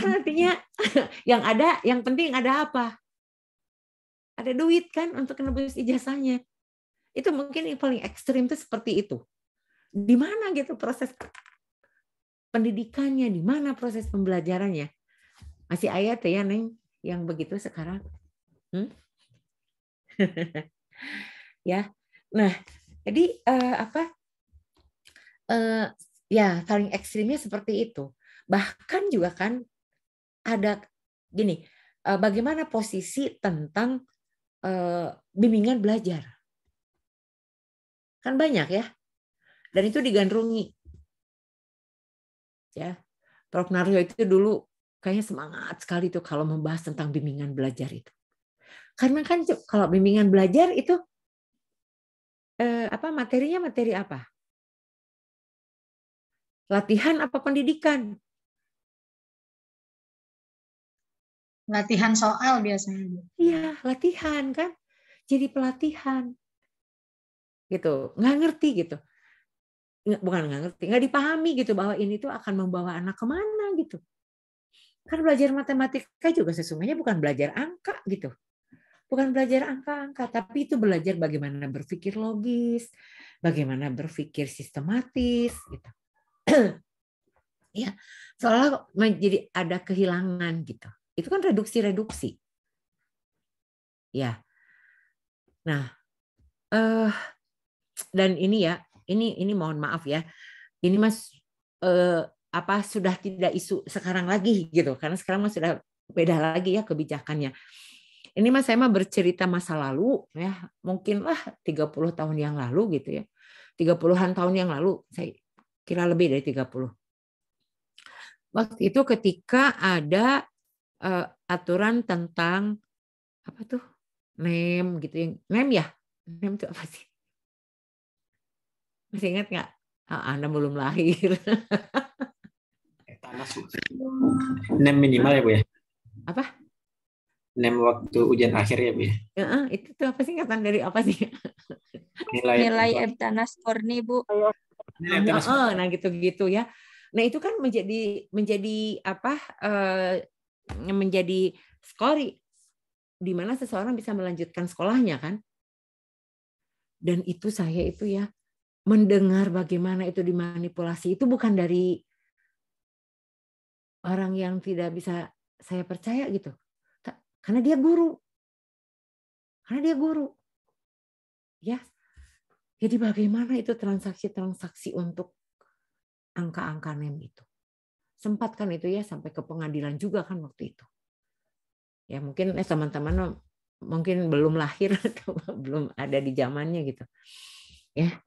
kan artinya yang ada, yang penting ada apa? Ada duit kan untuk menebus ijazahnya. Itu mungkin yang paling ekstrim itu seperti itu. Di mana gitu proses pendidikannya, di mana proses pembelajarannya. Masih ayat ya, Neng, yang begitu sekarang. Hmm? ya, nah, jadi uh, apa? Uh, ya paling ekstrimnya seperti itu. Bahkan juga kan ada gini, uh, bagaimana posisi tentang bimbingan belajar? Kan banyak ya. Dan itu digandrungi ya Prof Naryo itu dulu kayaknya semangat sekali tuh kalau membahas tentang bimbingan belajar itu karena kan kalau bimbingan belajar itu eh, apa materinya materi apa latihan apa pendidikan latihan soal biasanya iya latihan kan jadi pelatihan gitu nggak ngerti gitu bukan nggak ngerti nggak dipahami gitu bahwa ini tuh akan membawa anak kemana gitu kan belajar matematika juga sesungguhnya bukan belajar angka gitu bukan belajar angka-angka tapi itu belajar bagaimana berpikir logis bagaimana berpikir sistematis gitu ya soalnya menjadi ada kehilangan gitu itu kan reduksi-reduksi ya nah eh, dan ini ya ini ini mohon maaf ya ini mas eh, apa sudah tidak isu sekarang lagi gitu karena sekarang mas sudah beda lagi ya kebijakannya ini mas saya mah bercerita masa lalu ya mungkin lah 30 tahun yang lalu gitu ya 30-an tahun yang lalu saya kira lebih dari 30 waktu itu ketika ada eh, aturan tentang apa tuh nem gitu yang nem ya nem itu apa sih masih ingat nggak? Oh, Anda belum lahir. Eh, Nem minimal ya Bu ya? Apa? Nem waktu ujian akhir ya Bu ya? Uh, itu tuh apa singkatan dari apa sih? Nilai, Nilai Ebtanas Korni Bu. Nah, oh, nah gitu-gitu ya. Nah itu kan menjadi menjadi apa? Uh, menjadi skori di mana seseorang bisa melanjutkan sekolahnya kan? Dan itu saya itu ya mendengar bagaimana itu dimanipulasi itu bukan dari orang yang tidak bisa saya percaya gitu. Karena dia guru. Karena dia guru. Ya. Jadi bagaimana itu transaksi-transaksi untuk angka-angka NEM itu. Sempat kan itu ya sampai ke pengadilan juga kan waktu itu. Ya mungkin eh, teman-teman mungkin belum lahir atau belum ada di zamannya gitu. Ya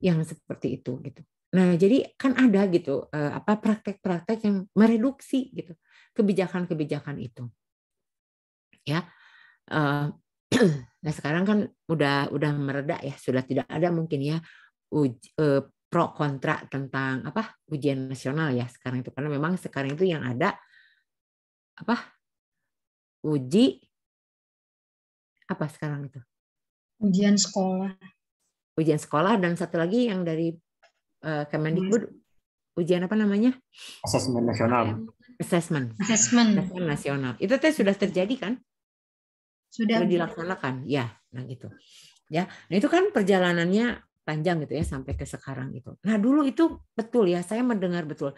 yang seperti itu gitu. Nah, jadi kan ada gitu eh, apa praktek-praktek yang mereduksi gitu kebijakan-kebijakan itu. Ya. Eh, nah, sekarang kan udah udah mereda ya, sudah tidak ada mungkin ya uj, eh, pro kontra tentang apa ujian nasional ya sekarang itu karena memang sekarang itu yang ada apa uji apa sekarang itu ujian sekolah ujian sekolah dan satu lagi yang dari uh, Kemendikbud ujian apa namanya? Assessment nasional. Assessment. Assessment. Assessment nasional. Itu teh sudah terjadi kan? Sudah. Sudah dilaksanakan, ya. Nah gitu. Ya, nah itu kan perjalanannya panjang gitu ya sampai ke sekarang itu. Nah dulu itu betul ya saya mendengar betul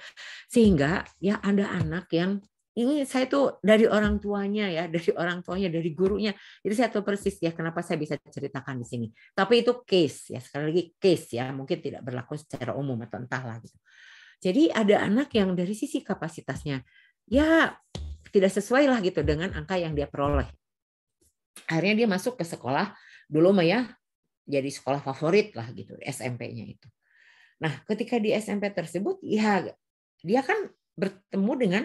sehingga ya ada anak yang ini saya tuh dari orang tuanya ya, dari orang tuanya, dari gurunya. Jadi saya tahu persis ya kenapa saya bisa ceritakan di sini. Tapi itu case ya, sekali lagi case ya, mungkin tidak berlaku secara umum atau entahlah gitu. Jadi ada anak yang dari sisi kapasitasnya ya tidak sesuai lah gitu dengan angka yang dia peroleh. Akhirnya dia masuk ke sekolah dulu mah ya jadi sekolah favorit lah gitu SMP-nya itu. Nah, ketika di SMP tersebut ya dia kan bertemu dengan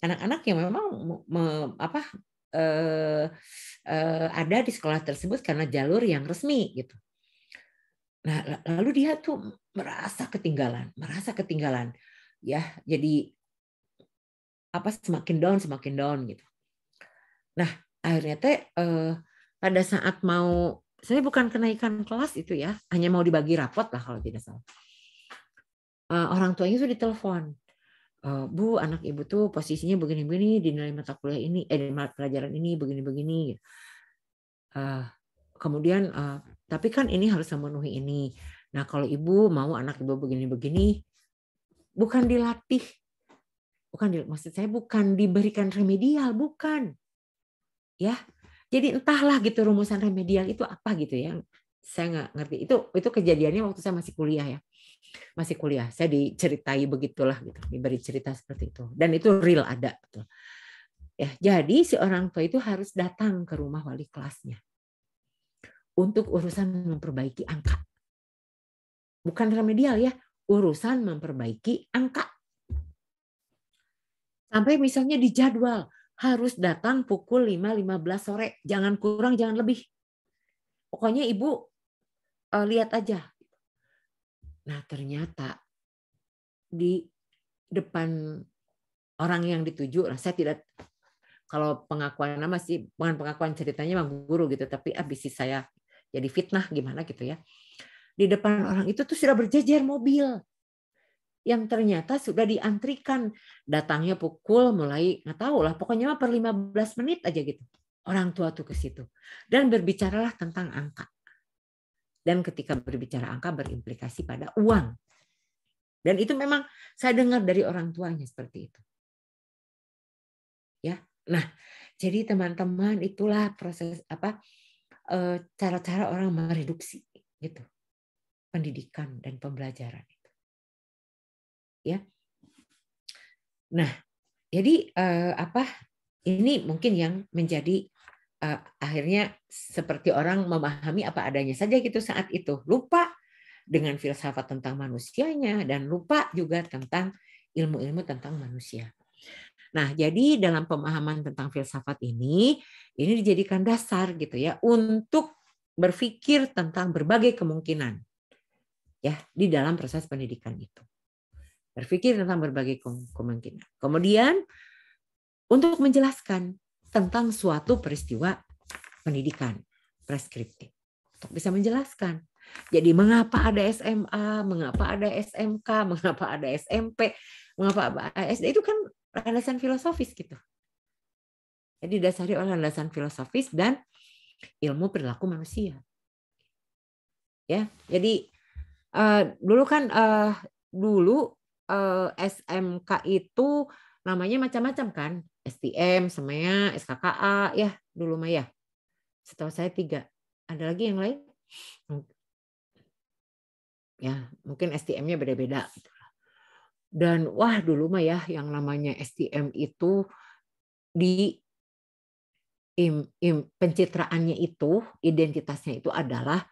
anak-anak yang memang me, apa eh, eh, ada di sekolah tersebut karena jalur yang resmi gitu. Nah, lalu dia tuh merasa ketinggalan, merasa ketinggalan. Ya, jadi apa semakin down, semakin down gitu. Nah, akhirnya teh eh, pada saat mau saya bukan kenaikan kelas itu ya, hanya mau dibagi rapot lah kalau tidak salah. orang tuanya sudah ditelepon. Eh, Bu anak ibu tuh posisinya begini-begini di nilai mata kuliah ini, eh di mata pelajaran ini begini-begini. Uh, kemudian uh, tapi kan ini harus memenuhi ini. Nah kalau ibu mau anak ibu begini-begini, bukan dilatih, bukan maksud saya bukan diberikan remedial, bukan, ya. Jadi entahlah gitu rumusan remedial itu apa gitu ya. Saya nggak ngerti. Itu itu kejadiannya waktu saya masih kuliah ya masih kuliah saya diceritai begitulah gitu diberi cerita seperti itu dan itu real ada gitu. ya jadi si orang tua itu harus datang ke rumah wali kelasnya untuk urusan memperbaiki angka bukan remedial ya urusan memperbaiki angka sampai misalnya dijadwal harus datang pukul 5.15 sore jangan kurang jangan lebih pokoknya ibu eh, lihat aja Nah, ternyata di depan orang yang dituju, nah saya tidak kalau pengakuan nama sih bukan pengakuan ceritanya bang guru gitu, tapi abis saya jadi fitnah gimana gitu ya. Di depan orang itu tuh sudah berjejer mobil yang ternyata sudah diantrikan datangnya pukul mulai nggak tahu lah pokoknya mah per 15 menit aja gitu orang tua tuh ke situ dan berbicaralah tentang angka dan ketika berbicara angka berimplikasi pada uang. Dan itu memang saya dengar dari orang tuanya seperti itu. Ya. Nah, jadi teman-teman itulah proses apa eh, cara-cara orang mereduksi gitu. Pendidikan dan pembelajaran itu. Ya. Nah, jadi eh, apa ini mungkin yang menjadi uh, akhirnya seperti orang memahami apa adanya saja gitu saat itu lupa dengan filsafat tentang manusianya dan lupa juga tentang ilmu-ilmu tentang manusia. Nah, jadi dalam pemahaman tentang filsafat ini, ini dijadikan dasar gitu ya untuk berpikir tentang berbagai kemungkinan ya di dalam proses pendidikan itu. Berpikir tentang berbagai kemungkinan. Kemudian untuk menjelaskan tentang suatu peristiwa pendidikan preskriptif untuk bisa menjelaskan. Jadi mengapa ada SMA, mengapa ada SMK, mengapa ada SMP, mengapa SD itu kan landasan filosofis gitu. Jadi dasari oleh landasan filosofis dan ilmu perilaku manusia. Ya, jadi uh, dulu kan uh, dulu uh, eh, SMK itu namanya macam-macam kan. STM semuanya SKKA ya dulu mah ya setahu saya tiga ada lagi yang lain ya mungkin STM-nya beda-beda dan wah dulu mah ya yang namanya STM itu di im, im, pencitraannya itu identitasnya itu adalah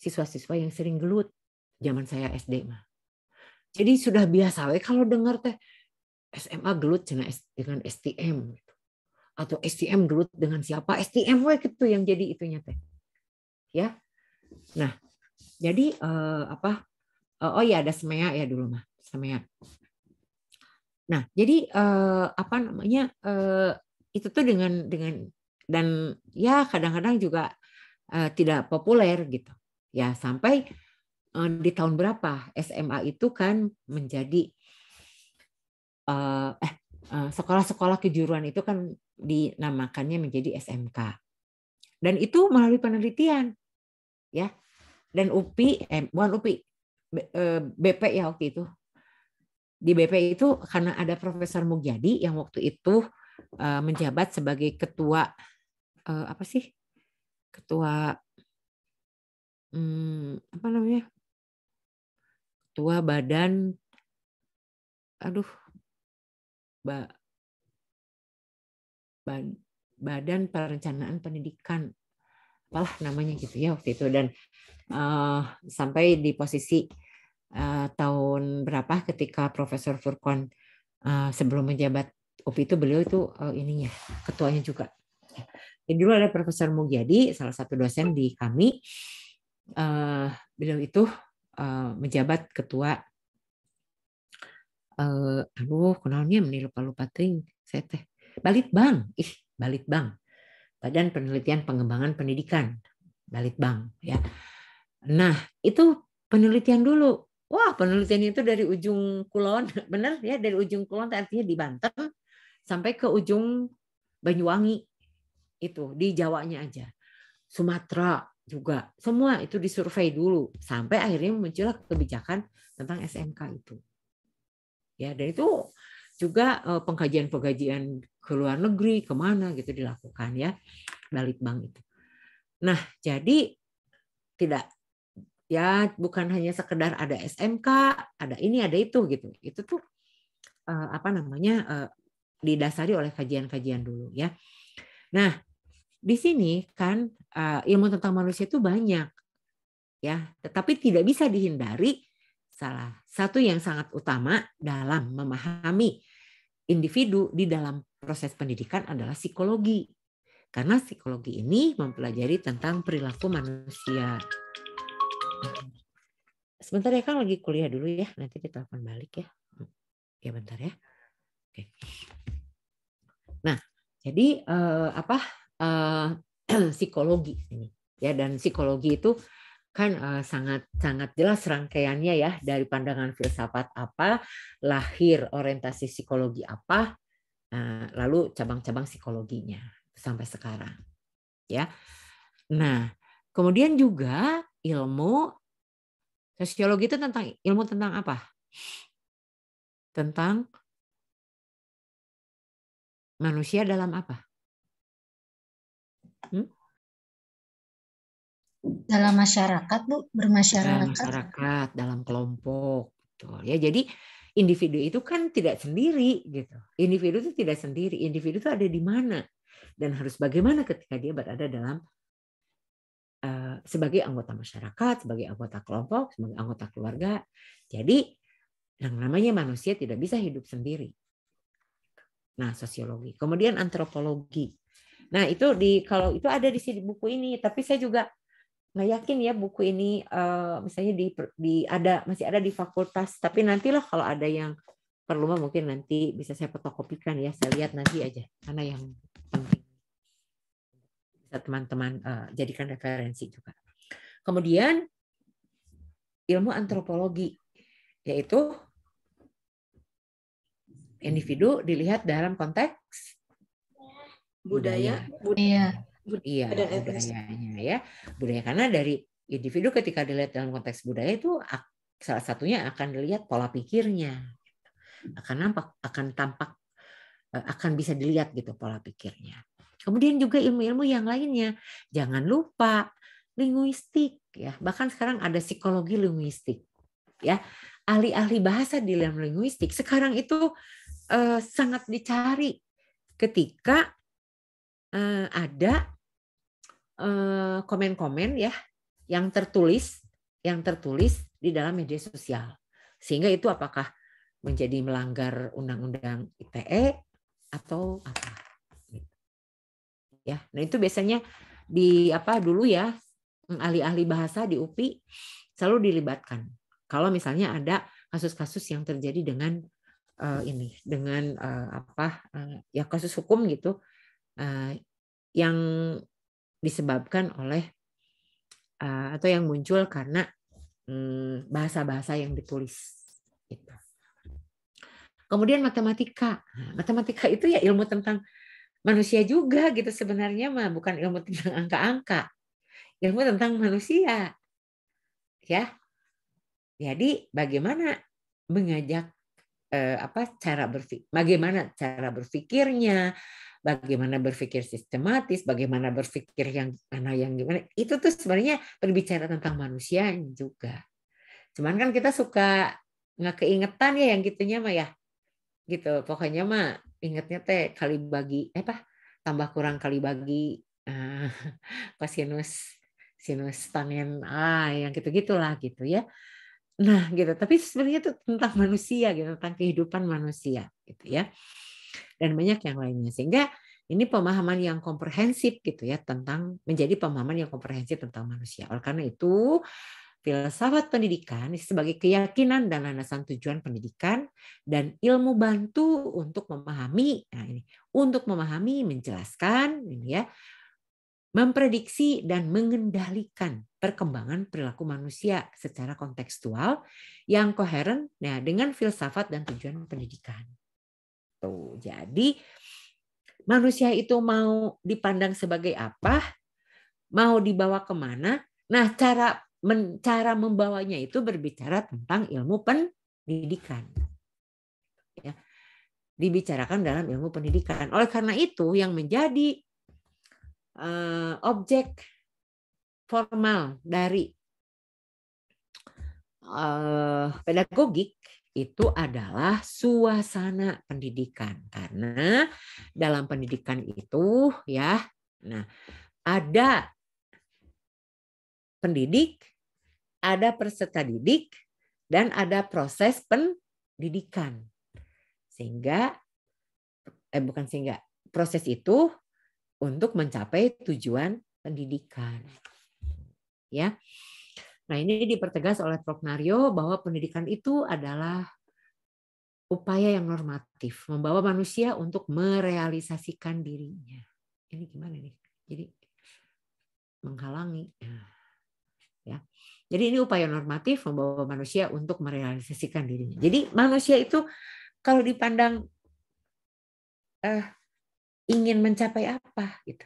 siswa-siswa yang sering gelut zaman saya SD mah jadi sudah biasa we kalau dengar teh SMA gelut dengan STM gitu. atau STM gelut dengan siapa STM we gitu yang jadi itunya teh ya nah jadi uh, apa eh, oh ya ada semaya ya dulu mah semaya nah jadi uh, apa namanya uh, itu tuh dengan dengan dan ya kadang-kadang juga uh, tidak populer gitu ya sampai di tahun berapa SMA itu kan menjadi Eh, eh, eh sekolah-sekolah kejuruan itu kan dinamakannya menjadi SMK. Dan itu melalui penelitian. Ya. Dan UPI eh, bukan UPI BP eh, ya waktu itu. Di BP itu karena ada Profesor Mugyadi yang waktu itu menjabat sebagai ketua apa sih? Ketua hmm, apa namanya? Ketua Badan aduh ba, ba, Badan Perencanaan Pendidikan apalah namanya gitu ya waktu itu dan uh, sampai di posisi uh, tahun berapa ketika Profesor Furkon uh, eh, sebelum menjabat UPI itu beliau itu uh, ininya ketuanya juga. Jadi dulu ada Profesor Mugiadi salah satu dosen di kami uh, beliau itu uh, menjabat ketua uh, aduh kenalnya meni lupa-lupa ting saya teh balik bang ih balik bang Badan Penelitian Pengembangan Pendidikan balik bang ya nah itu penelitian dulu wah penelitian itu dari ujung kulon bener ya dari ujung kulon artinya di Banten sampai ke ujung Banyuwangi itu di Jawanya aja Sumatera juga semua itu disurvei dulu sampai akhirnya muncullah kebijakan tentang SMK itu ya dan itu juga eh, pengkajian-pengkajian ke luar negeri kemana gitu dilakukan ya Balitbang itu. Nah jadi tidak ya bukan hanya sekedar ada SMK, ada ini ada itu gitu. Itu tuh eh, apa namanya eh, didasari oleh kajian-kajian dulu ya. Nah di sini kan ilmu tentang manusia itu banyak ya, tetapi tidak bisa dihindari salah satu yang sangat utama dalam memahami individu di dalam proses pendidikan adalah psikologi. Karena psikologi ini mempelajari tentang perilaku manusia. Sebentar ya kan lagi kuliah dulu ya, nanti kita akan balik ya. Ya bentar ya. Oke. Nah, jadi eh, apa eh, psikologi ini ya dan psikologi itu kan eh, sangat sangat jelas rangkaiannya ya dari pandangan filsafat apa lahir orientasi psikologi apa eh, lalu cabang-cabang psikologinya sampai sekarang ya nah kemudian juga ilmu sosiologi itu tentang ilmu tentang apa tentang manusia dalam apa dalam masyarakat bu bermasyarakat dalam masyarakat dalam kelompok betul ya jadi individu itu kan tidak sendiri gitu individu itu tidak sendiri individu itu ada di mana dan harus bagaimana ketika dia berada dalam uh, sebagai anggota masyarakat sebagai anggota kelompok sebagai anggota keluarga jadi yang namanya manusia tidak bisa hidup sendiri nah sosiologi kemudian antropologi nah itu di kalau itu ada di sini buku ini tapi saya juga nggak yakin ya buku ini uh, misalnya di, di ada masih ada di fakultas tapi nantilah kalau ada yang perlu mungkin nanti bisa saya fotokopikan ya saya lihat nanti aja karena yang penting bisa teman-teman uh, jadikan referensi juga kemudian ilmu antropologi yaitu individu dilihat dalam konteks budaya budaya, budaya budaya iya, budayanya ya budaya karena dari individu ketika dilihat dalam konteks budaya itu salah satunya akan dilihat pola pikirnya gitu. akan nampak akan tampak e, akan bisa dilihat gitu pola pikirnya kemudian juga ilmu-ilmu yang lainnya jangan lupa linguistik ya bahkan sekarang ada psikologi linguistik ya ahli-ahli bahasa di dalam linguistik sekarang itu eh, sangat dicari ketika eh, ada Eh, komen-komen ya yang tertulis yang tertulis di dalam media sosial. Sehingga itu apakah menjadi melanggar undang-undang ITE atau apa? Ya, nah itu biasanya di apa dulu ya ahli-ahli bahasa di UPI selalu dilibatkan. Kalau misalnya ada kasus-kasus yang terjadi dengan uh, ini, dengan uh, apa uh, ya kasus hukum gitu uh, yang disebabkan oleh eh, atau yang muncul karena hmm, bahasa-bahasa yang ditulis. Gitu. Kemudian matematika. Matematika itu ya ilmu tentang manusia juga gitu sebenarnya mah bukan ilmu tentang angka-angka. Ilmu tentang manusia. Ya. Jadi bagaimana mengajak eh, apa cara berpikir, bagaimana cara berpikirnya, bagaimana berpikir sistematis, bagaimana berpikir yang mana yang gimana. Itu tuh sebenarnya berbicara tentang manusia juga. Cuman kan kita suka nggak keingetan ya yang gitunya mah ya. Gitu. Pokoknya mah ingetnya teh kali bagi eh apa? tambah kurang kali bagi uh, sinus sinus tangen ah yang gitu-gitulah gitu ya. Nah, gitu. Tapi sebenarnya itu tentang manusia gitu, tentang kehidupan manusia gitu ya dan banyak yang lainnya. Sehingga ini pemahaman yang komprehensif gitu ya tentang menjadi pemahaman yang komprehensif tentang manusia. Oleh karena itu, filsafat pendidikan sebagai keyakinan dan landasan tujuan pendidikan dan ilmu bantu untuk memahami nah ini untuk memahami menjelaskan ini ya memprediksi dan mengendalikan perkembangan perilaku manusia secara kontekstual yang koheren nah, dengan filsafat dan tujuan pendidikan gitu. Jadi manusia itu mau dipandang sebagai apa, mau dibawa kemana. Nah cara cara membawanya itu berbicara tentang ilmu pendidikan. Ya. Dibicarakan dalam ilmu pendidikan. Oleh karena itu yang menjadi eh, objek formal dari uh, pedagogik itu adalah suasana pendidikan. Karena dalam pendidikan itu ya, nah ada pendidik, ada peserta didik, dan ada proses pendidikan. Sehingga eh bukan sehingga proses itu untuk mencapai tujuan pendidikan. Ya. Nah, ini dipertegas oleh Prof. Naryo bahwa pendidikan itu adalah upaya yang normatif, membawa manusia untuk merealisasikan dirinya. Ini gimana nih? Jadi menghalangi. Eh, ya. Jadi ini upaya normatif membawa manusia untuk merealisasikan dirinya. Jadi manusia itu kalau dipandang eh, ingin mencapai apa gitu.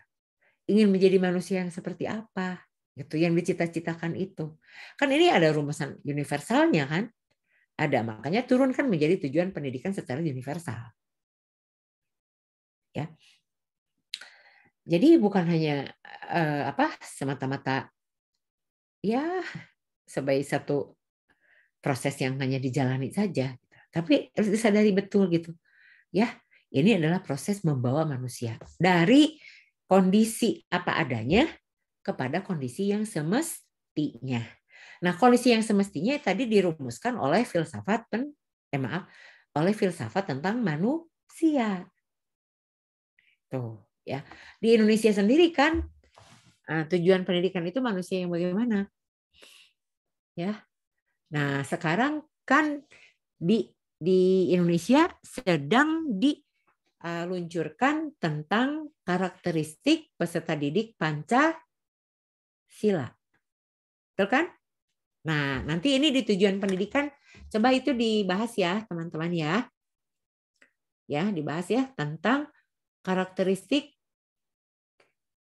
Ingin menjadi manusia yang seperti apa? gitu yang dicita-citakan itu kan ini ada rumusan universalnya kan ada makanya turun kan menjadi tujuan pendidikan secara universal ya jadi bukan hanya uh, apa semata-mata ya sebagai satu proses yang hanya dijalani saja gitu. tapi harus disadari betul gitu ya ini adalah proses membawa manusia dari kondisi apa adanya kepada kondisi yang semestinya. Nah, kondisi yang semestinya tadi dirumuskan oleh filsafat pen, eh maaf, oleh filsafat tentang manusia. Tuh, ya. Di Indonesia sendiri kan eh, tujuan pendidikan itu manusia yang bagaimana? Ya. Nah, sekarang kan di di Indonesia sedang diluncurkan eh, tentang karakteristik peserta didik panca sila. Betul kan? Nah, nanti ini di tujuan pendidikan coba itu dibahas ya, teman-teman ya. Ya, dibahas ya tentang karakteristik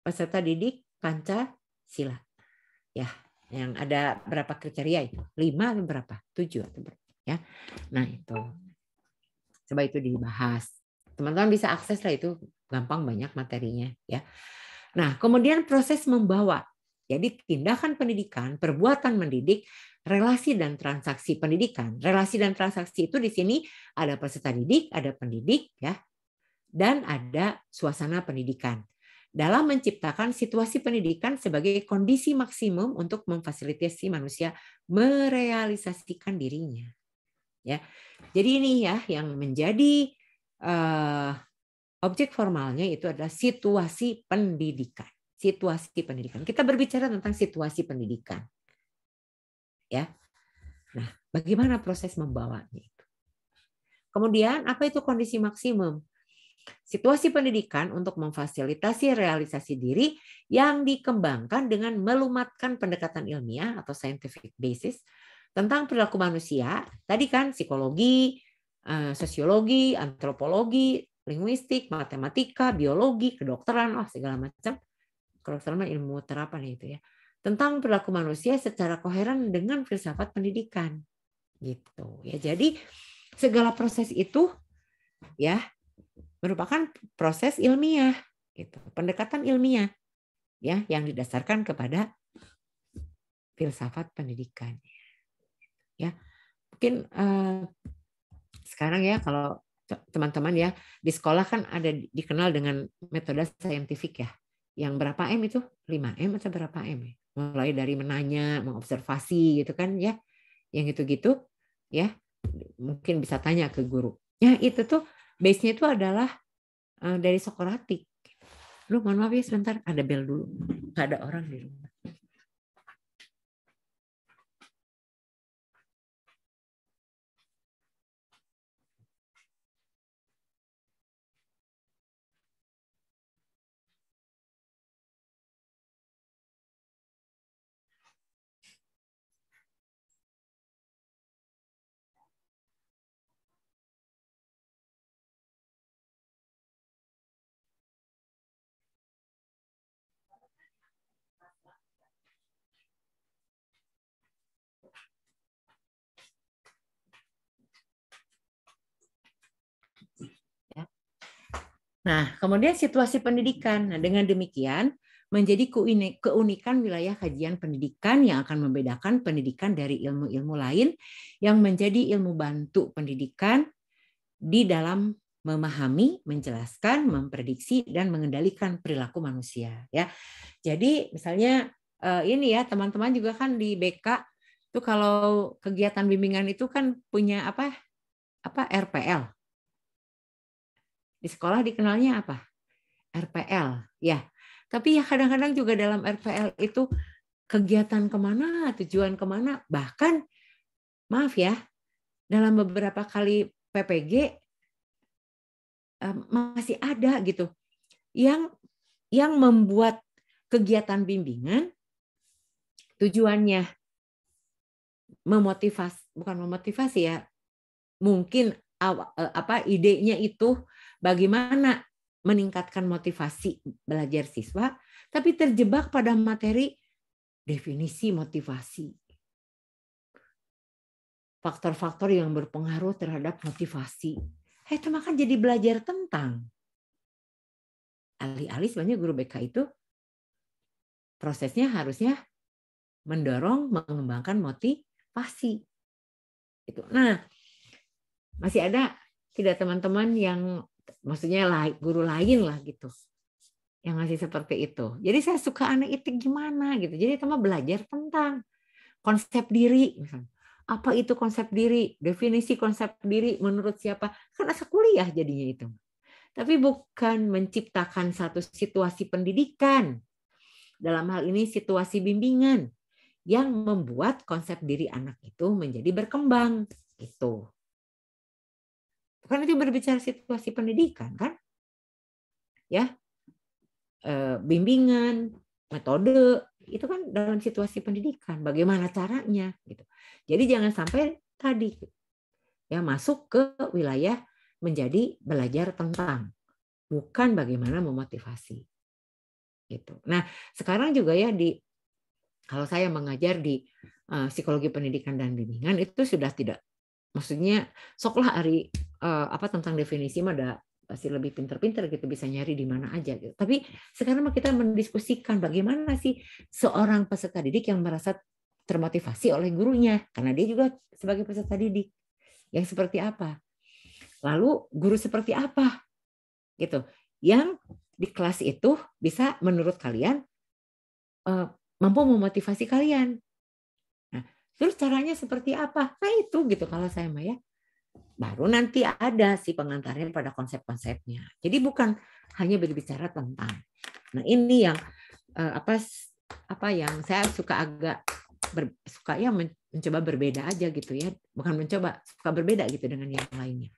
peserta didik Pancasila. Ya, yang ada berapa kriteria itu? Lima atau berapa? Tujuh atau berapa? Ya, nah itu coba itu dibahas. Teman-teman bisa akses lah itu gampang banyak materinya ya. Nah kemudian proses membawa jadi tindakan pendidikan, perbuatan mendidik, relasi dan transaksi pendidikan. Relasi dan transaksi itu di sini ada peserta didik, ada pendidik ya. Dan ada suasana pendidikan. Dalam menciptakan situasi pendidikan sebagai kondisi maksimum untuk memfasilitasi manusia merealisasikan dirinya. Ya. Jadi ini ya yang menjadi uh, objek formalnya itu adalah situasi pendidikan situasi pendidikan. Kita berbicara tentang situasi pendidikan. Ya. Nah, bagaimana proses membawanya itu? Kemudian apa itu kondisi maksimum? Situasi pendidikan untuk memfasilitasi realisasi diri yang dikembangkan dengan melumatkan pendekatan ilmiah atau scientific basis tentang perilaku manusia. Tadi kan psikologi, eh, sosiologi, antropologi, linguistik, matematika, biologi, kedokteran, oh segala macam kalau selama ilmu terapan itu ya tentang perilaku manusia secara koheren dengan filsafat pendidikan gitu ya jadi segala proses itu ya merupakan proses ilmiah gitu pendekatan ilmiah ya yang didasarkan kepada filsafat pendidikan ya mungkin uh, sekarang ya kalau teman-teman ya di sekolah kan ada dikenal dengan metode saintifik ya yang berapa M itu? 5 M atau berapa M ya? Mulai dari menanya, mengobservasi gitu kan ya. Yang itu gitu ya. Mungkin bisa tanya ke guru. Ya itu tuh base-nya itu adalah uh, dari Sokratik. Lu mohon maaf ya sebentar, ada bel dulu. Gak ada orang di rumah. Nah, kemudian situasi pendidikan. Nah, dengan demikian menjadi keunikan wilayah kajian pendidikan yang akan membedakan pendidikan dari ilmu-ilmu lain yang menjadi ilmu bantu pendidikan di dalam memahami, menjelaskan, memprediksi dan mengendalikan perilaku manusia ya. Jadi misalnya eh, ini ya teman-teman juga kan di BK itu kalau kegiatan bimbingan itu kan punya apa apa RPL di sekolah dikenalnya apa? RPL, ya. Tapi ya kadang-kadang juga dalam RPL itu kegiatan kemana, tujuan kemana, bahkan maaf ya, dalam beberapa kali PPG masih ada gitu yang yang membuat kegiatan bimbingan tujuannya memotivasi bukan memotivasi ya mungkin eh, apa idenya itu bagaimana meningkatkan motivasi belajar siswa, tapi terjebak pada materi definisi motivasi. Faktor-faktor yang berpengaruh terhadap motivasi. Hey, eh, itu maka jadi belajar tentang. Alih-alih sebenarnya guru BK itu prosesnya harusnya mendorong mengembangkan motivasi. Itu. Nah, masih ada tidak teman-teman yang maksudnya guru lain lah gitu yang ngasih seperti itu. Jadi saya suka anak itu gimana gitu. Jadi sama belajar tentang konsep diri misalnya. Apa itu konsep diri? Definisi konsep diri menurut siapa? Kan asal kuliah jadinya itu. Tapi bukan menciptakan satu situasi pendidikan. Dalam hal ini situasi bimbingan yang membuat konsep diri anak itu menjadi berkembang gitu kan itu berbicara situasi pendidikan kan? Ya. Eh, bimbingan, metode itu kan dalam situasi pendidikan bagaimana caranya gitu. Jadi jangan sampai tadi ya masuk ke wilayah menjadi belajar tentang bukan bagaimana memotivasi. Gitu. Nah, sekarang juga ya di kalau saya mengajar di eh, psikologi pendidikan dan bimbingan itu sudah tidak maksudnya soklah hari uh, apa tentang definisi mah ada pasti lebih pinter-pinter gitu bisa nyari di mana aja gitu. Tapi sekarang kita mendiskusikan bagaimana sih seorang peserta didik yang merasa termotivasi oleh gurunya karena dia juga sebagai peserta didik yang seperti apa. Lalu guru seperti apa? Gitu. Yang di kelas itu bisa menurut kalian eh, mampu memotivasi kalian. Nah, terus caranya seperti apa? Nah itu gitu kalau saya mah ya baru nanti ada si pengantarnya pada konsep-konsepnya. Jadi bukan hanya berbicara tentang. Nah ini yang eh, apa apa yang saya suka agak ber, suka ya mencoba berbeda aja gitu ya, bukan mencoba suka berbeda gitu dengan yang lainnya.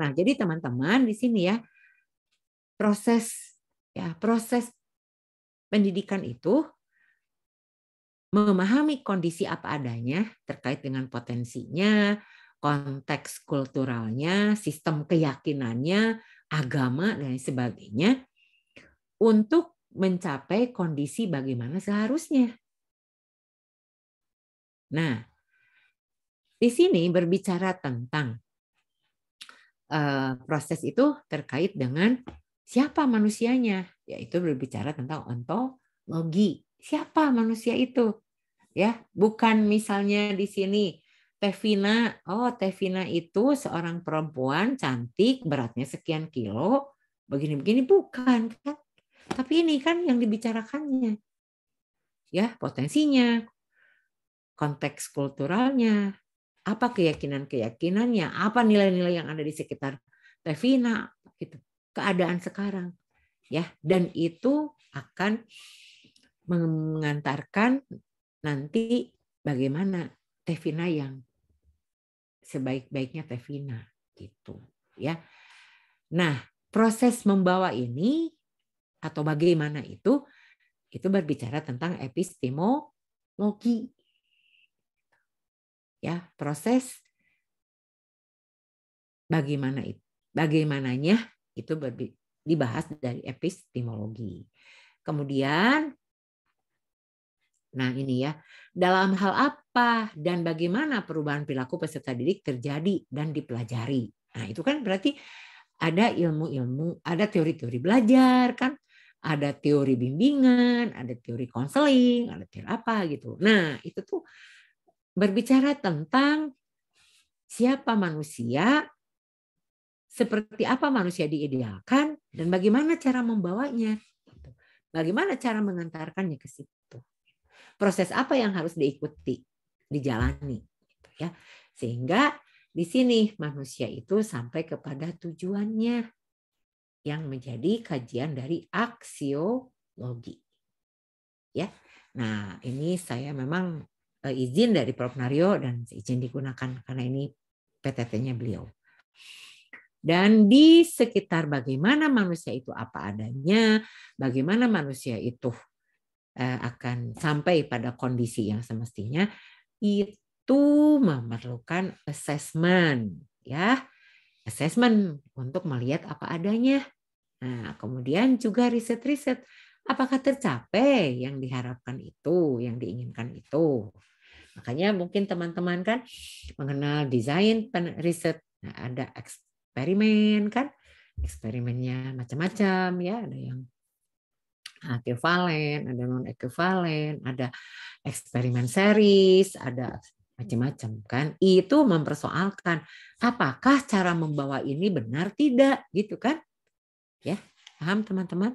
Nah jadi teman-teman di sini ya proses ya proses pendidikan itu memahami kondisi apa adanya terkait dengan potensinya, konteks kulturalnya, sistem keyakinannya, agama dan sebagainya untuk mencapai kondisi bagaimana seharusnya. Nah, di sini berbicara tentang uh, proses itu terkait dengan siapa manusianya, yaitu berbicara tentang ontologi. Siapa manusia itu? Ya, bukan misalnya di sini Tevina, oh Tevina itu seorang perempuan cantik, beratnya sekian kilo, begini-begini bukan kan? Tapi ini kan yang dibicarakannya. Ya, potensinya, konteks kulturalnya, apa keyakinan-keyakinannya, apa nilai-nilai yang ada di sekitar Tevina, itu gitu. Keadaan sekarang. Ya, dan itu akan mengantarkan nanti bagaimana Tevina yang sebaik-baiknya Tevina gitu ya. Nah, proses membawa ini atau bagaimana itu itu berbicara tentang epistemologi. Ya, proses bagaimana itu bagaimananya itu dibahas dari epistemologi. Kemudian nah ini ya, dalam hal apa apa dan bagaimana perubahan perilaku peserta didik terjadi dan dipelajari. Nah, itu kan berarti ada ilmu-ilmu, ada teori-teori belajar kan, ada teori bimbingan, ada teori konseling, ada teori apa gitu. Nah, itu tuh berbicara tentang siapa manusia, seperti apa manusia diidealkan dan bagaimana cara membawanya. Gitu. Bagaimana cara mengantarkannya ke situ proses apa yang harus diikuti dijalani gitu ya. Sehingga di sini manusia itu sampai kepada tujuannya yang menjadi kajian dari aksiologi. Ya. Nah, ini saya memang e, izin dari Prof Nario dan izin digunakan karena ini PTT-nya beliau dan di sekitar bagaimana manusia itu apa adanya, bagaimana manusia itu e, akan sampai pada kondisi yang semestinya, itu memerlukan assessment ya. Assessment untuk melihat apa adanya. Nah, kemudian juga riset-riset apakah tercapai yang diharapkan itu, yang diinginkan itu. Makanya mungkin teman-teman kan mengenal desain riset nah, ada eksperimen kan eksperimennya macam-macam ya ada yang ekuivalen, ada non ekuivalen, ada eksperimen series, ada macam-macam kan. Itu mempersoalkan apakah cara membawa ini benar tidak gitu kan? Ya, paham teman-teman?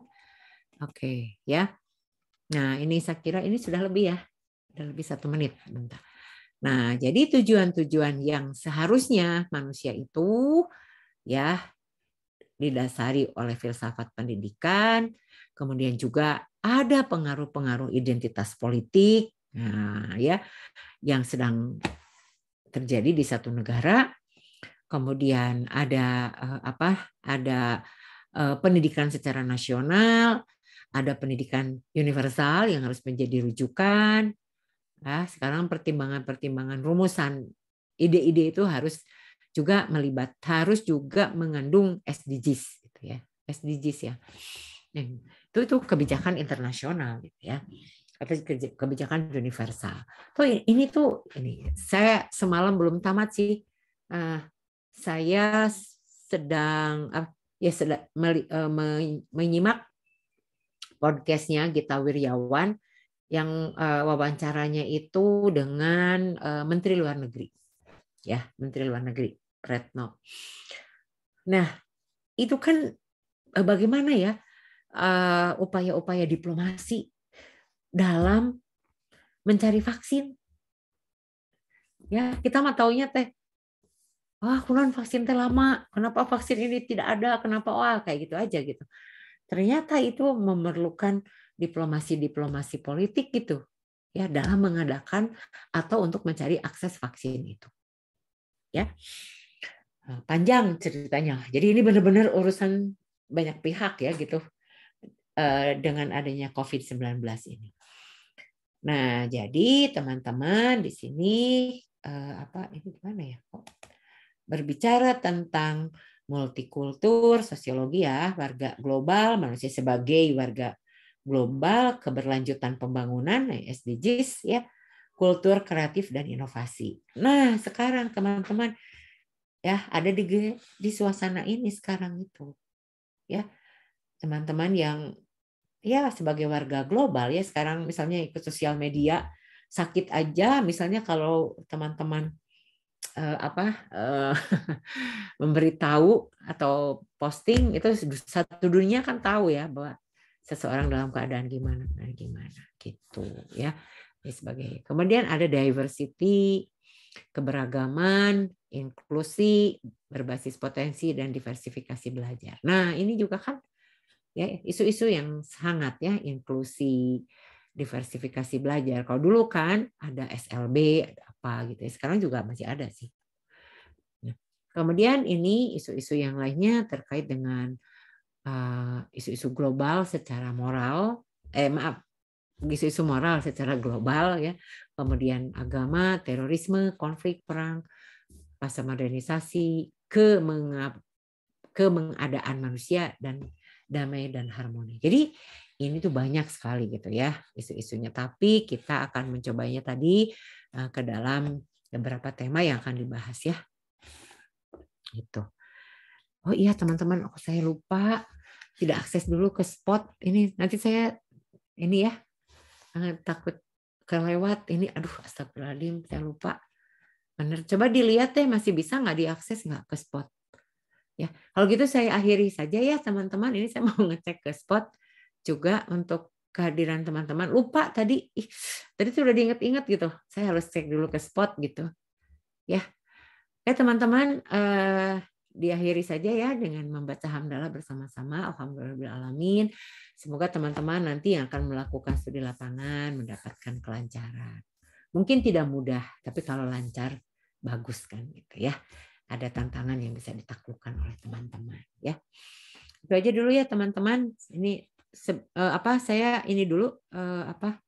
Oke, ya. Nah, ini saya kira ini sudah lebih ya. Sudah lebih satu menit. Bentar. Nah, jadi tujuan-tujuan yang seharusnya manusia itu ya didasari oleh filsafat pendidikan, kemudian juga ada pengaruh-pengaruh identitas politik nah, ya yang sedang terjadi di satu negara. Kemudian ada eh, apa? Ada eh, pendidikan secara nasional, ada pendidikan universal yang harus menjadi rujukan. Nah, sekarang pertimbangan-pertimbangan rumusan ide-ide itu harus juga melibat harus juga mengandung SDGs gitu ya SDGs ya nah, itu itu kebijakan internasional gitu ya atau kebijakan universal tuh ini tuh ini saya semalam belum tamat sih uh, saya sedang uh, ya sedang meli, uh, menyimak podcastnya Gita Wirjawan yang uh, wawancaranya itu dengan uh, Menteri Luar Negeri ya Menteri Luar Negeri Retno. Nah itu kan eh, bagaimana ya eh, upaya-upaya diplomasi dalam mencari vaksin. Ya, kita mah taunya teh wah kulon vaksin teh lama, kenapa vaksin ini tidak ada, kenapa wah kayak gitu aja gitu. Ternyata itu memerlukan diplomasi-diplomasi politik gitu ya dalam mengadakan atau untuk mencari akses vaksin itu ya eh, panjang ceritanya jadi ini benar-benar urusan banyak pihak ya gitu eh, dengan adanya COVID-19 ini. Nah, jadi teman-teman di sini eh, apa ini gimana ya? Kok Berbicara tentang multikultur, sosiologi ya, warga global, manusia sebagai warga global, keberlanjutan pembangunan, SDGs ya kultur kreatif dan inovasi. Nah, sekarang teman-teman ya ada di di suasana ini sekarang itu. Ya. Teman-teman yang ya sebagai warga global ya sekarang misalnya ikut sosial media sakit aja misalnya kalau teman-teman eh, apa eh, memberitahu atau posting itu satu dunia kan tahu ya bahwa seseorang dalam keadaan gimana gimana gitu ya dan sebagainya. Kemudian ada diversity, keberagaman, inklusi berbasis potensi dan diversifikasi belajar. Nah, ini juga kan ya isu-isu yang sangat ya, inklusi, diversifikasi belajar. Kalau dulu kan ada SLB, ada apa gitu. Ya, sekarang juga masih ada sih. Nah, kemudian ini isu-isu yang lainnya terkait dengan eh, isu-isu uh, global secara moral, eh maaf, isu-isu moral secara global ya, kemudian agama, terorisme, konflik perang, pasca modernisasi, ke kemengadaan manusia dan damai dan harmoni. Jadi ini tuh banyak sekali gitu ya isu-isunya. Tapi kita akan mencobanya tadi eh, ke dalam beberapa tema yang akan dibahas ya. itu Oh iya teman-teman, oh, saya lupa tidak akses dulu ke spot ini. Nanti saya ini ya jangan takut kelewat ini aduh astagfirullahaladzim saya lupa bener coba dilihat ya masih bisa nggak diakses nggak ke spot ya kalau gitu saya akhiri saja ya teman-teman ini saya mau ngecek ke spot juga untuk kehadiran teman-teman lupa tadi ih, tadi sudah diingat-ingat gitu saya harus cek dulu ke spot gitu ya ya teman-teman eh, diakhiri saja ya dengan membaca hamdalah bersama-sama alhamdulillah alamin semoga teman-teman nanti yang akan melakukan studi lapangan mendapatkan kelancaran mungkin tidak mudah tapi kalau lancar bagus kan gitu ya ada tantangan yang bisa ditaklukkan oleh teman-teman ya itu aja dulu ya teman-teman ini se, uh, apa saya ini dulu uh, apa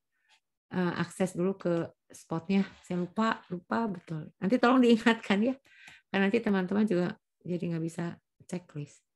uh, akses dulu ke spotnya saya lupa lupa betul nanti tolong diingatkan ya karena nanti teman-teman juga jadi nggak bisa checklist